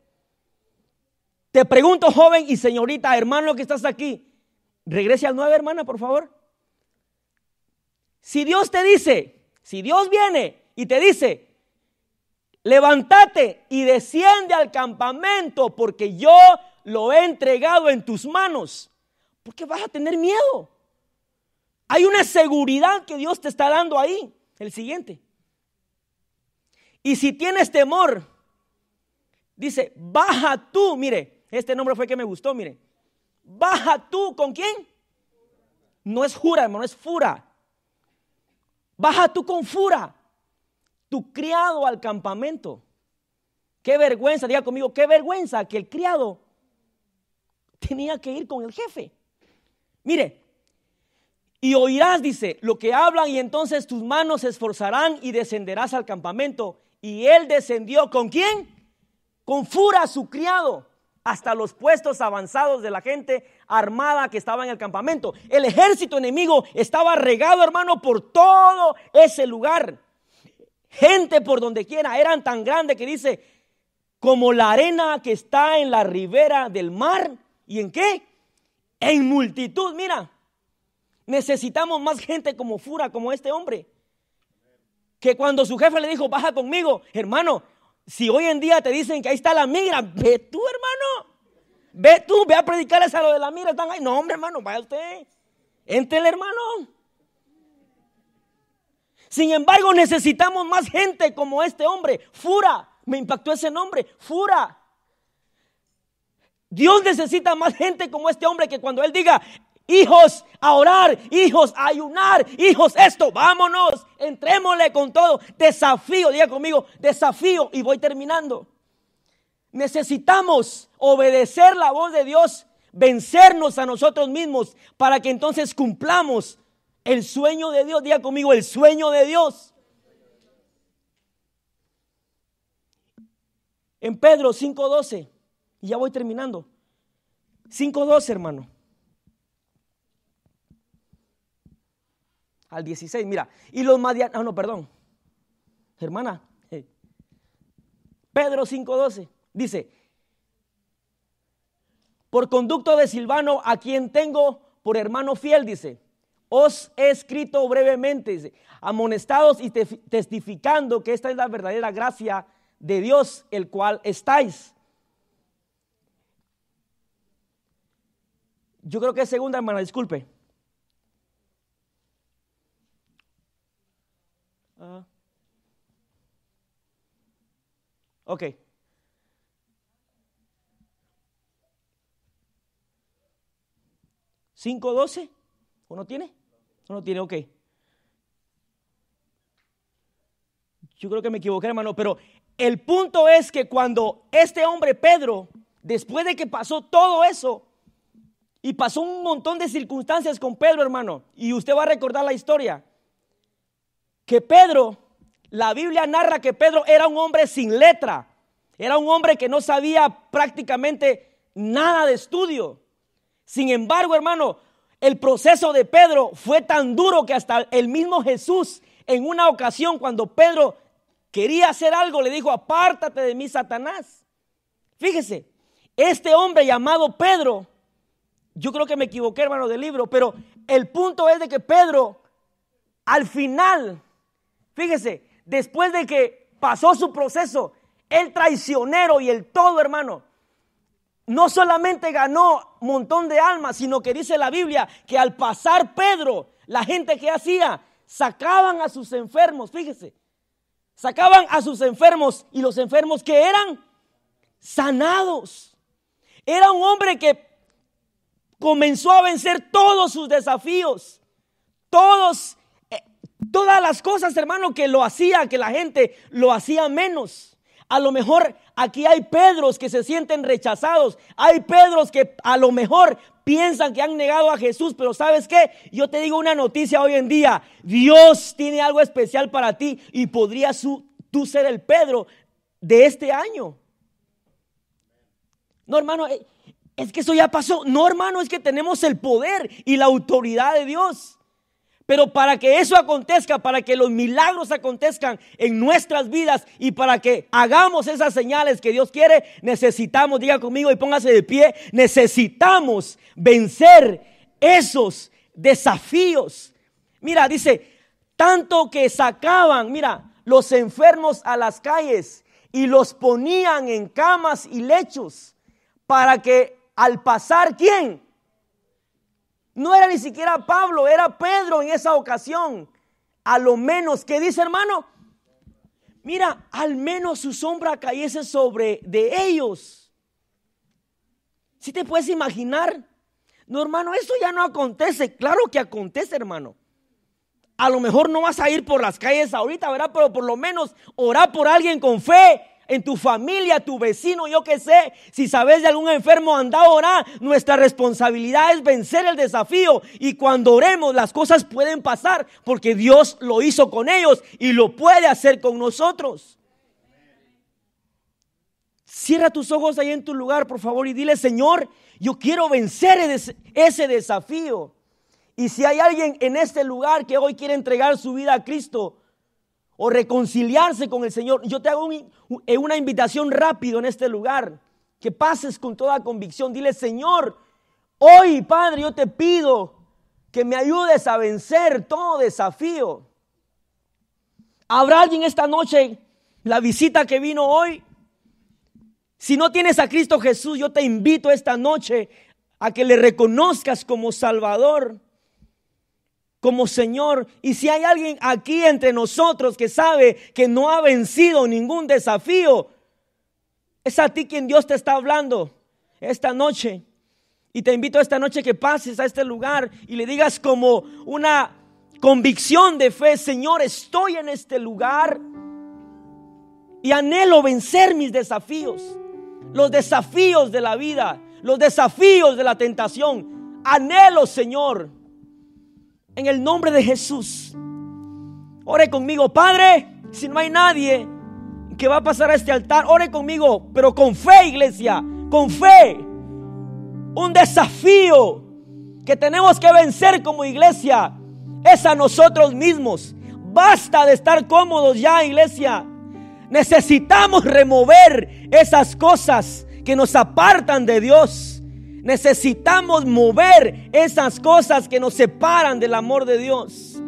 te pregunto, joven y señorita, hermano que estás aquí, regrese al 9, hermana, por favor. Si Dios te dice, si Dios viene y te dice, levántate y desciende al campamento porque yo lo he entregado en tus manos. Porque vas a tener miedo. Hay una seguridad que Dios te está dando ahí. El siguiente. Y si tienes temor, dice, baja tú, mire, este nombre fue que me gustó, mire. Baja tú con quién? No es jura, hermano, es fura. Baja tú con fura criado al campamento. Qué vergüenza, diga conmigo, qué vergüenza que el criado tenía que ir con el jefe. Mire, y oirás, dice, lo que hablan y entonces tus manos se esforzarán y descenderás al campamento. Y él descendió con quién? Con Fura, su criado, hasta los puestos avanzados de la gente armada que estaba en el campamento. El ejército enemigo estaba regado, hermano, por todo ese lugar gente por donde quiera, eran tan grandes que dice, como la arena que está en la ribera del mar, ¿y en qué? En multitud, mira, necesitamos más gente como Fura, como este hombre, que cuando su jefe le dijo, baja conmigo, hermano, si hoy en día te dicen que ahí está la migra, ve tú, hermano. Ve tú, ve a predicarles a lo de la migra. Están ahí. No, hombre, hermano, vaya usted. el hermano. Sin embargo, necesitamos más gente como este hombre. Fura, me impactó ese nombre, Fura. Dios necesita más gente como este hombre que cuando Él diga, hijos, a orar, hijos, ayunar, hijos, esto, vámonos, entrémosle con todo. Desafío, diga conmigo, desafío y voy terminando. Necesitamos obedecer la voz de Dios, vencernos a nosotros mismos para que entonces cumplamos el sueño de Dios, diga conmigo, el sueño de Dios. En Pedro 5.12, y ya voy terminando. 5.12, hermano. Al 16, mira. Y los madianitas, ah, no, perdón. Hermana. Eh. Pedro 5.12 dice, por conducto de Silvano, a quien tengo por hermano fiel, dice, os he escrito brevemente, amonestados y testificando que esta es la verdadera gracia de Dios, el cual estáis. Yo creo que es segunda, hermana, disculpe. Ah. ok. ¿5.12? ¿O no tiene? ¿O tiene? Ok. Yo creo que me equivoqué, hermano, pero el punto es que cuando este hombre, Pedro, después de que pasó todo eso, y pasó un montón de circunstancias con Pedro, hermano, y usted va a recordar la historia, que Pedro, la Biblia narra que Pedro era un hombre sin letra, era un hombre que no sabía prácticamente nada de estudio. Sin embargo, hermano, el proceso de Pedro fue tan duro que hasta el mismo Jesús en una ocasión cuando Pedro quería hacer algo le dijo, apártate de mí, Satanás. Fíjese, este hombre llamado Pedro, yo creo que me equivoqué hermano del libro, pero el punto es de que Pedro al final, fíjese, después de que pasó su proceso, el traicionero y el todo hermano, no solamente ganó montón de almas, sino que dice la Biblia que al pasar Pedro, la gente que hacía, sacaban a sus enfermos, fíjese, sacaban a sus enfermos y los enfermos que eran sanados. Era un hombre que comenzó a vencer todos sus desafíos, todos, eh, todas las cosas, hermano, que lo hacía, que la gente lo hacía menos. A lo mejor aquí hay Pedros que se sienten rechazados. Hay Pedros que a lo mejor piensan que han negado a Jesús, pero ¿sabes qué? Yo te digo una noticia hoy en día. Dios tiene algo especial para ti y podrías tú ser el Pedro de este año. No, hermano, eh, es que eso ya pasó. No, hermano, es que tenemos el poder y la autoridad de Dios. Pero para que eso acontezca, para que los milagros acontezcan en nuestras vidas y para que hagamos esas señales que Dios quiere, necesitamos, diga conmigo y póngase de pie, necesitamos vencer esos desafíos. Mira, dice, tanto que sacaban, mira, los enfermos a las calles y los ponían en camas y lechos para que al pasar, ¿quién? No era ni siquiera Pablo, era Pedro en esa ocasión. A lo menos, ¿qué dice hermano? Mira, al menos su sombra cayese sobre de ellos. Si ¿Sí te puedes imaginar, no hermano, eso ya no acontece. Claro que acontece, hermano. A lo mejor no vas a ir por las calles ahorita, ¿verdad? Pero por lo menos orar por alguien con fe en tu familia, tu vecino, yo qué sé. Si sabes de algún enfermo, anda a orar. Nuestra responsabilidad es vencer el desafío. Y cuando oremos, las cosas pueden pasar porque Dios lo hizo con ellos y lo puede hacer con nosotros. Cierra tus ojos ahí en tu lugar, por favor, y dile, Señor, yo quiero vencer ese desafío. Y si hay alguien en este lugar que hoy quiere entregar su vida a Cristo, o reconciliarse con el Señor, yo te hago una invitación rápido en este lugar, que pases con toda convicción. Dile, Señor, hoy, Padre, yo te pido que me ayudes a vencer todo desafío. ¿Habrá alguien esta noche, la visita que vino hoy? Si no tienes a Cristo Jesús, yo te invito esta noche a que le reconozcas como Salvador como Señor. Y si hay alguien aquí entre nosotros que sabe que no ha vencido ningún desafío, es a ti quien Dios te está hablando esta noche. Y te invito esta noche que pases a este lugar y le digas como una convicción de fe, Señor, estoy en este lugar y anhelo vencer mis desafíos, los desafíos de la vida, los desafíos de la tentación. Anhelo, Señor, en el nombre de Jesús. Ore conmigo, Padre, si no hay nadie que va a pasar a este altar, ore conmigo, pero con fe, iglesia, con fe. Un desafío que tenemos que vencer como iglesia es a nosotros mismos. Basta de estar cómodos ya, iglesia. Necesitamos remover esas cosas que nos apartan de Dios. Necesitamos mover esas cosas que nos separan del amor de Dios.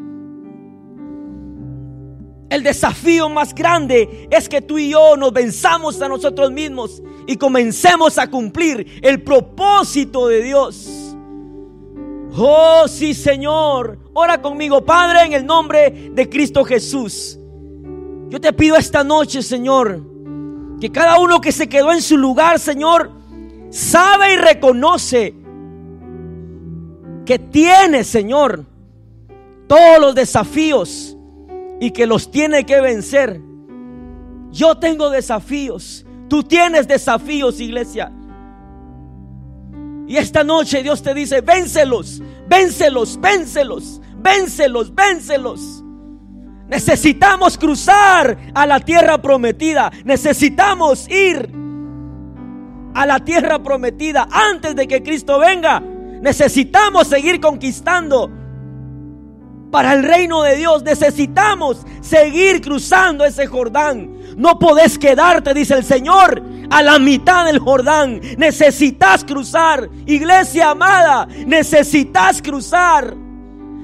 El desafío más grande es que tú y yo nos venzamos a nosotros mismos y comencemos a cumplir el propósito de Dios. Oh, sí, Señor. Ora conmigo, Padre, en el nombre de Cristo Jesús. Yo te pido esta noche, Señor, que cada uno que se quedó en su lugar, Señor, sabe y reconoce que tiene, Señor, todos los desafíos y que los tiene que vencer. Yo tengo desafíos, tú tienes desafíos, iglesia. Y esta noche Dios te dice, vénselos, vencelos, vencelos, vénselos, Necesitamos cruzar a la tierra prometida, necesitamos ir a la tierra prometida antes de que Cristo venga. Necesitamos seguir conquistando para el reino de Dios. Necesitamos seguir cruzando ese Jordán. No podés quedarte, dice el Señor, a la mitad del Jordán. Necesitas cruzar. Iglesia amada, necesitas cruzar.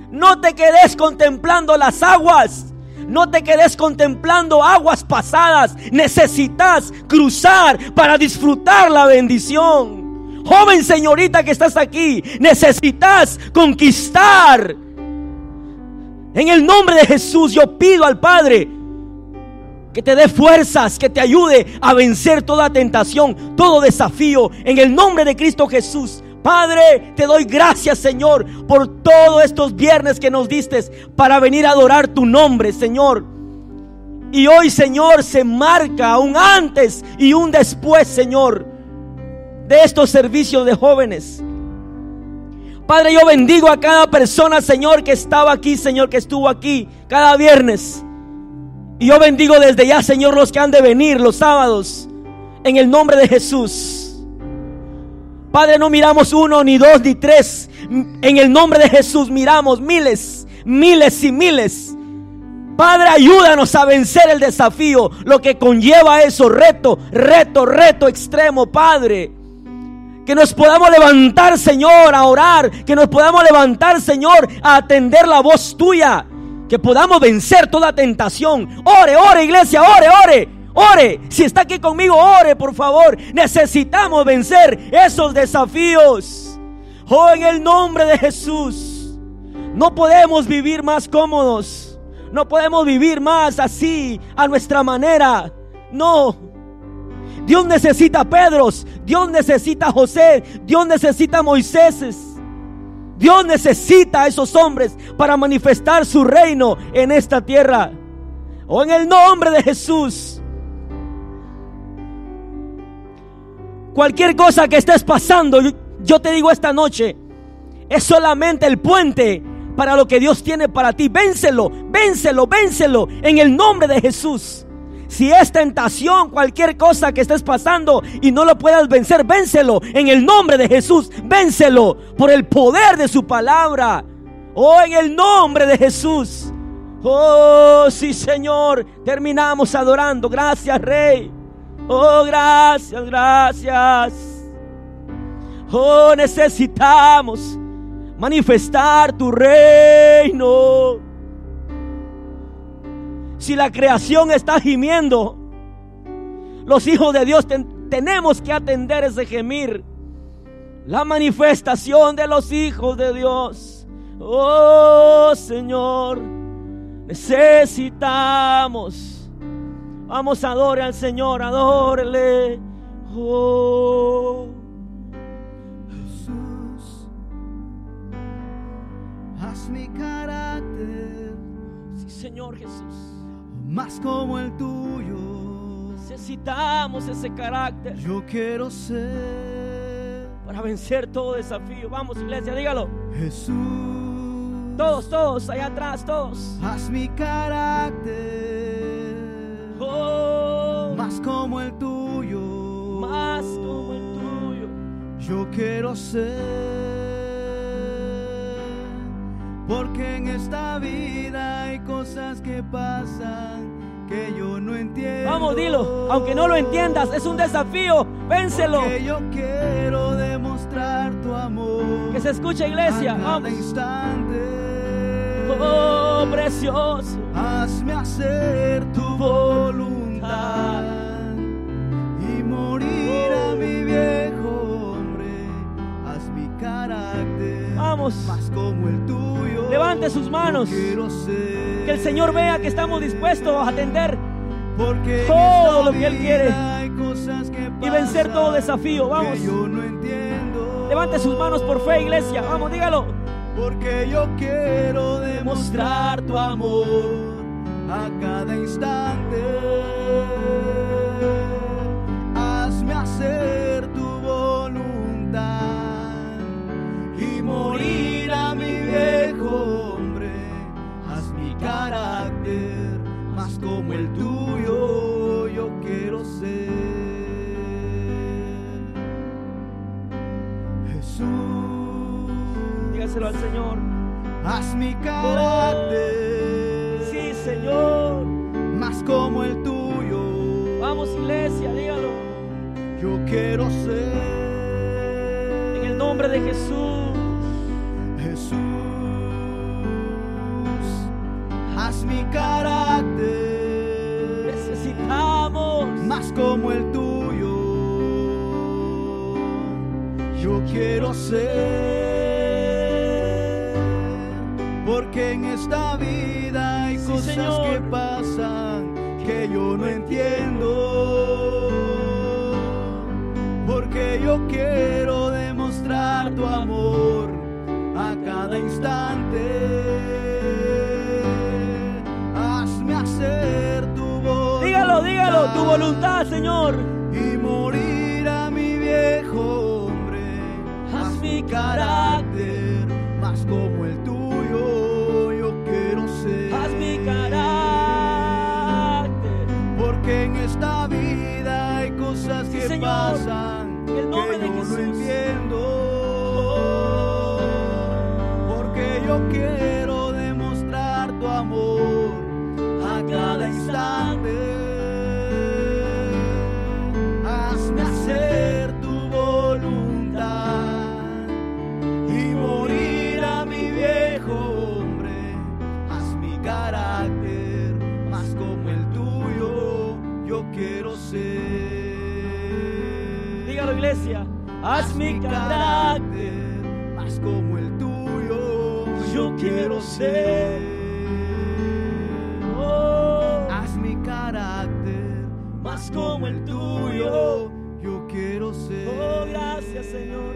No te quedes contemplando las aguas. No te quedes contemplando aguas pasadas. Necesitas cruzar para disfrutar la bendición. Joven señorita que estás aquí, necesitas conquistar. En el nombre de Jesús yo pido al Padre que te dé fuerzas, que te ayude a vencer toda tentación, todo desafío. En el nombre de Cristo Jesús Padre, te doy gracias, Señor, por todos estos viernes que nos diste para venir a adorar tu nombre, Señor. Y hoy, Señor, se marca un antes y un después, Señor, de estos servicios de jóvenes. Padre, yo bendigo a cada persona, Señor, que estaba aquí, Señor, que estuvo aquí cada viernes. Y yo bendigo desde ya, Señor, los que han de venir los sábados. En el nombre de Jesús. Padre, no miramos uno, ni dos, ni tres. En el nombre de Jesús miramos miles, miles y miles. Padre, ayúdanos a vencer el desafío, lo que conlleva eso, reto, reto, reto extremo, Padre. Que nos podamos levantar, Señor, a orar. Que nos podamos levantar, Señor, a atender la voz tuya. Que podamos vencer toda tentación. Ore, ore, iglesia, ore, ore. Ore, si está aquí conmigo, ore por favor. Necesitamos vencer esos desafíos. Oh, en el nombre de Jesús. No podemos vivir más cómodos. No podemos vivir más así, a nuestra manera. No. Dios necesita a Pedros. Dios necesita a José. Dios necesita a Moisés. Dios necesita a esos hombres para manifestar su reino en esta tierra. O oh, en el nombre de Jesús. Cualquier cosa que estés pasando, yo te digo esta noche, es solamente el puente para lo que Dios tiene para ti. Vénselo, vénselo, vénselo en el nombre de Jesús. Si es tentación, cualquier cosa que estés pasando y no lo puedas vencer, vénselo en el nombre de Jesús. Vénselo por el poder de su palabra. Oh, en el nombre de Jesús. Oh, sí, Señor. Terminamos adorando. Gracias, Rey. Oh, gracias, gracias. Oh, necesitamos manifestar tu reino. Si la creación está gimiendo, los hijos de Dios tenemos que atender ese gemir. La manifestación de los hijos de Dios. Oh Señor, necesitamos Vamos, adorar al Señor, adórele. Oh. Jesús, haz mi carácter. Sí, Señor Jesús. Más como el tuyo. Necesitamos ese carácter. Yo quiero ser. Para vencer todo desafío. Vamos, iglesia, dígalo. Jesús. Todos, todos, allá atrás, todos. Haz mi carácter más como el tuyo, más como el tuyo. Yo quiero ser, porque en esta vida hay cosas que pasan que yo no entiendo. Vamos, dilo, aunque no lo entiendas, es un desafío, vénselo. Porque yo quiero demostrar tu amor. Que se escuche iglesia, a oh precioso, hazme hacer tu voluntad y morir a mi viejo hombre, haz mi carácter Vamos. más como el tuyo. Levante sus manos, que el Señor vea que estamos dispuestos a atender Porque todo lo que Él quiere y vencer todo desafío. Vamos. Levante sus manos por fe, iglesia. Vamos, dígalo porque yo quiero demostrar tu amor a cada instante. haz mi carácter. sí, Señor. Más como el tuyo. Vamos, iglesia, dígalo. Yo quiero ser. En el nombre de Jesús. Jesús, haz mi carácter. Necesitamos más como el tuyo. Yo quiero ser. que en esta vida hay cosas que pasan que yo no entiendo. Porque yo quiero demostrar tu amor a cada instante. Hazme hacer tu voluntad. Dígalo, dígalo, tu voluntad, Señor. Y morir a mi viejo hombre. Haz mi cara Señor. Pasan, en el nombre de Jesús. entiendo, porque yo quiero demostrar tu amor a cada instante. Hazme hacer tu voluntad y morir a mi viejo hombre. Haz mi carácter más como el tuyo. Yo quiero ser iglesia. Haz mi carácter más como el tuyo. Yo quiero ser. Oh. Haz mi carácter más como el tuyo. Yo quiero ser. Oh, gracias, Señor.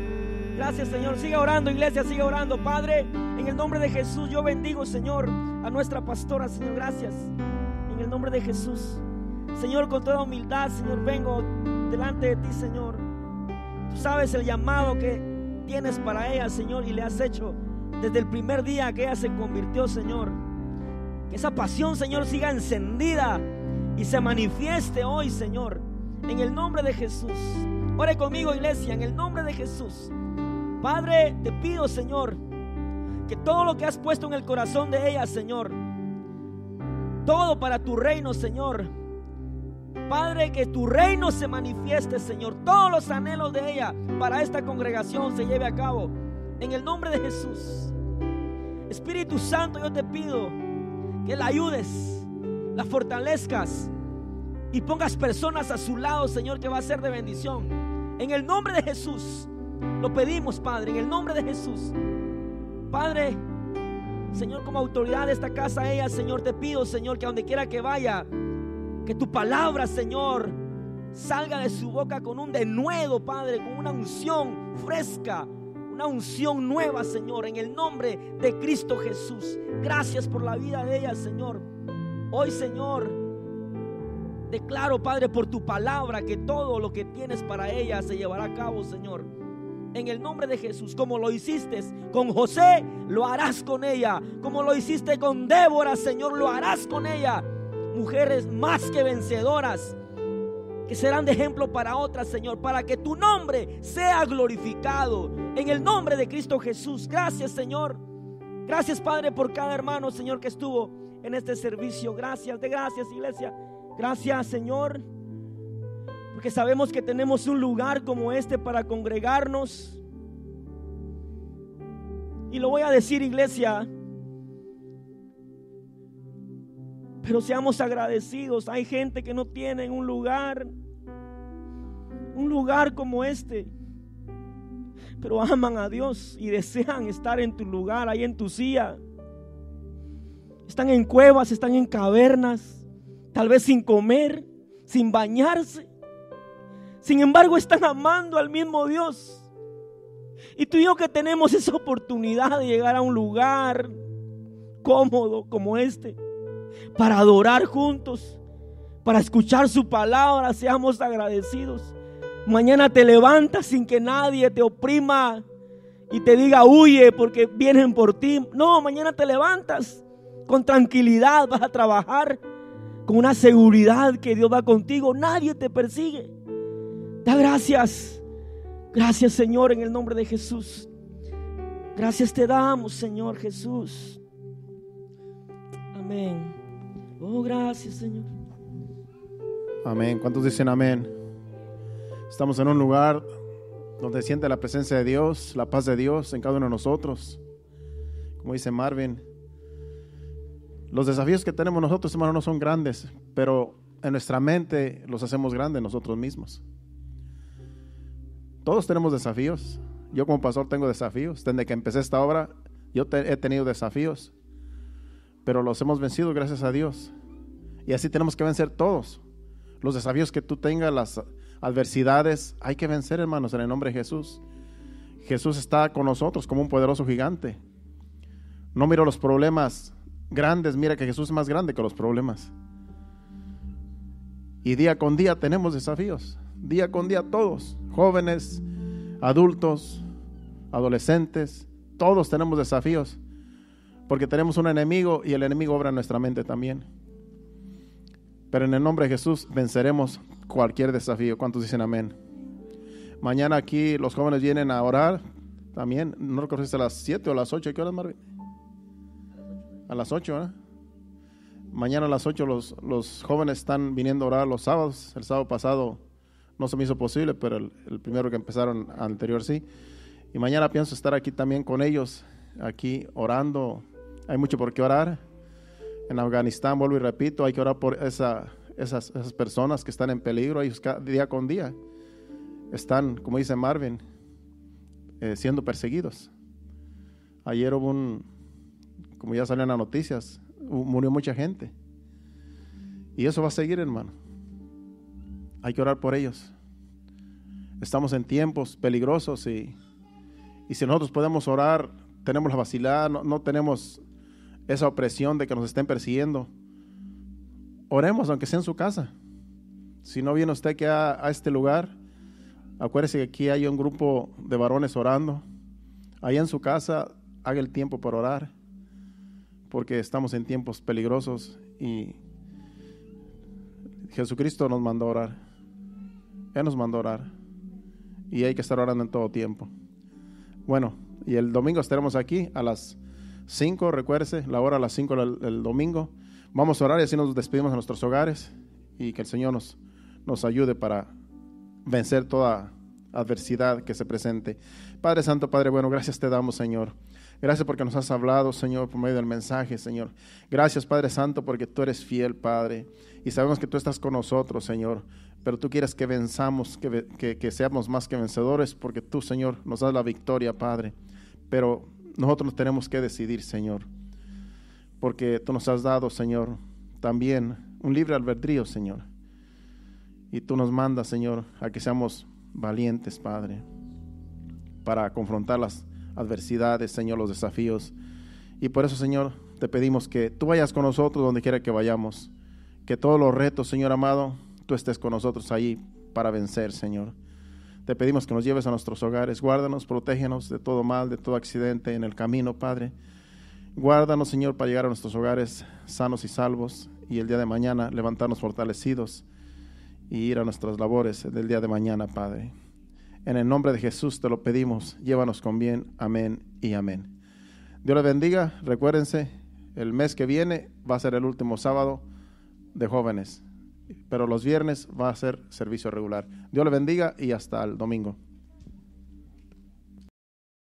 Gracias, Señor. Siga orando, iglesia, Sigue orando. Padre, en el nombre de Jesús, yo bendigo, Señor, a nuestra pastora, Señor. Gracias. En el nombre de Jesús. Señor, con toda humildad, Señor, vengo delante de ti, Señor Tú sabes el llamado que tienes para ella, Señor, y le has hecho desde el primer día que ella se convirtió, Señor. Que esa pasión, Señor, siga encendida y se manifieste hoy, Señor, en el nombre de Jesús. Ore conmigo, iglesia, en el nombre de Jesús. Padre, te pido, Señor, que todo lo que has puesto en el corazón de ella, Señor, todo para tu reino, Señor, Padre, que tu reino se manifieste, Señor. Todos los anhelos de ella para esta congregación se lleve a cabo. En el nombre de Jesús. Espíritu Santo, yo te pido que la ayudes, la fortalezcas y pongas personas a su lado, Señor, que va a ser de bendición. En el nombre de Jesús. Lo pedimos, Padre, en el nombre de Jesús. Padre, Señor, como autoridad de esta casa, ella, Señor, te pido, Señor, que donde quiera que vaya, que tu palabra, Señor, salga de su boca con un denuedo, Padre, con una unción fresca, una unción nueva, Señor, en el nombre de Cristo Jesús. Gracias por la vida de ella, Señor. Hoy, Señor, declaro, Padre, por tu palabra, que todo lo que tienes para ella se llevará a cabo, Señor. En el nombre de Jesús, como lo hiciste con José, lo harás con ella. Como lo hiciste con Débora, Señor, lo harás con ella mujeres más que vencedoras, que serán de ejemplo para otras, Señor, para que tu nombre sea glorificado en el nombre de Cristo Jesús. Gracias, Señor. Gracias, Padre, por cada hermano, Señor, que estuvo en este servicio. Gracias, de gracias, iglesia. Gracias, Señor, porque sabemos que tenemos un lugar como este para congregarnos. Y lo voy a decir, iglesia, Pero seamos agradecidos. Hay gente que no tiene un lugar, un lugar como este. Pero aman a Dios y desean estar en tu lugar, ahí en tu silla. Están en cuevas, están en cavernas, tal vez sin comer, sin bañarse. Sin embargo, están amando al mismo Dios. Y tú y que tenemos esa oportunidad de llegar a un lugar cómodo como este para adorar juntos, para escuchar su palabra, seamos agradecidos. Mañana te levantas sin que nadie te oprima y te diga huye porque vienen por ti. No, mañana te levantas con tranquilidad, vas a trabajar con una seguridad que Dios va contigo, nadie te persigue. Da gracias. Gracias Señor en el nombre de Jesús. Gracias te damos Señor Jesús. Amén. Oh, gracias, Señor. Amén. ¿Cuántos dicen amén? Estamos en un lugar donde siente la presencia de Dios, la paz de Dios en cada uno de nosotros. Como dice Marvin, los desafíos que tenemos nosotros, hermanos no son grandes, pero en nuestra mente los hacemos grandes nosotros mismos. Todos tenemos desafíos. Yo como pastor tengo desafíos. Desde que empecé esta obra, yo he tenido desafíos pero los hemos vencido gracias a Dios. Y así tenemos que vencer todos. Los desafíos que tú tengas, las adversidades, hay que vencer, hermanos, en el nombre de Jesús. Jesús está con nosotros como un poderoso gigante. No miro los problemas grandes, mira que Jesús es más grande que los problemas. Y día con día tenemos desafíos, día con día todos, jóvenes, adultos, adolescentes, todos tenemos desafíos. Porque tenemos un enemigo y el enemigo obra en nuestra mente también. Pero en el nombre de Jesús venceremos cualquier desafío. ¿Cuántos dicen amén? Mañana aquí los jóvenes vienen a orar también. No recuerdo si a las 7 o a las 8. ¿Qué horas, Marvin? A las 8, ¿eh? Mañana a las 8 los, jóvenes están viniendo a orar los sábados. El sábado pasado no se me hizo posible, pero el primero que empezaron anterior sí. Y mañana pienso estar aquí también con ellos, aquí orando, hay mucho por qué orar. En Afganistán, vuelvo y repito, hay que orar por esa, esas, personas que están en peligro ellos día con día. Están, como dice Marvin, eh, siendo perseguidos. Ayer hubo un, como ya salió en las noticias, murió mucha gente. Y eso va a seguir, hermano. Hay que orar por ellos. Estamos en tiempos peligrosos y, si nosotros podemos orar, tenemos la vacilada, no tenemos esa opresión de que nos estén persiguiendo. Oremos, aunque sea en su casa. Si no viene usted aquí a, este lugar, acuérdese que aquí hay un grupo de varones orando. Allá en su casa, haga el tiempo para orar, porque estamos en tiempos peligrosos y Jesucristo nos mandó a orar. Él nos mandó a orar. Y hay que estar orando en todo tiempo. Bueno, y el domingo estaremos aquí a las Cinco, recuérdese, la hora a las cinco del domingo. Vamos a orar y así nos despedimos a nuestros hogares y que el Señor nos, nos ayude para vencer toda adversidad que se presente. Padre Santo, Padre bueno, gracias te damos, Señor. Gracias porque nos has hablado, Señor, por medio del mensaje, Señor. Gracias, Padre Santo, porque tú eres fiel, Padre. Y sabemos que tú estás con nosotros, Señor. Pero tú quieres que venzamos, que, que seamos más que vencedores, porque tú, Señor, nos das la victoria, Padre. Pero nosotros tenemos que decidir, Señor, porque tú nos has dado, Señor, también un libre albedrío, Señor. Y tú nos mandas, Señor, a que seamos valientes, Padre, para confrontar las adversidades, Señor, los desafíos. Y por eso, Señor, te pedimos que tú vayas con nosotros donde quiera que vayamos. Que todos los retos, Señor amado, tú estés con nosotros ahí para vencer, Señor. Te pedimos que nos lleves a nuestros hogares. Guárdanos, protégenos de todo mal, de todo accidente en el camino, Padre. Guárdanos, Señor, para llegar a nuestros hogares sanos y salvos y el día de mañana levantarnos fortalecidos y ir a nuestras labores del día de mañana, Padre. En el nombre de Jesús te lo pedimos. Llévanos con bien. Amén y amén. Dios le bendiga. Recuérdense, el mes que viene va a ser el último sábado de jóvenes pero los viernes va a ser servicio regular. Dios le bendiga y hasta el domingo.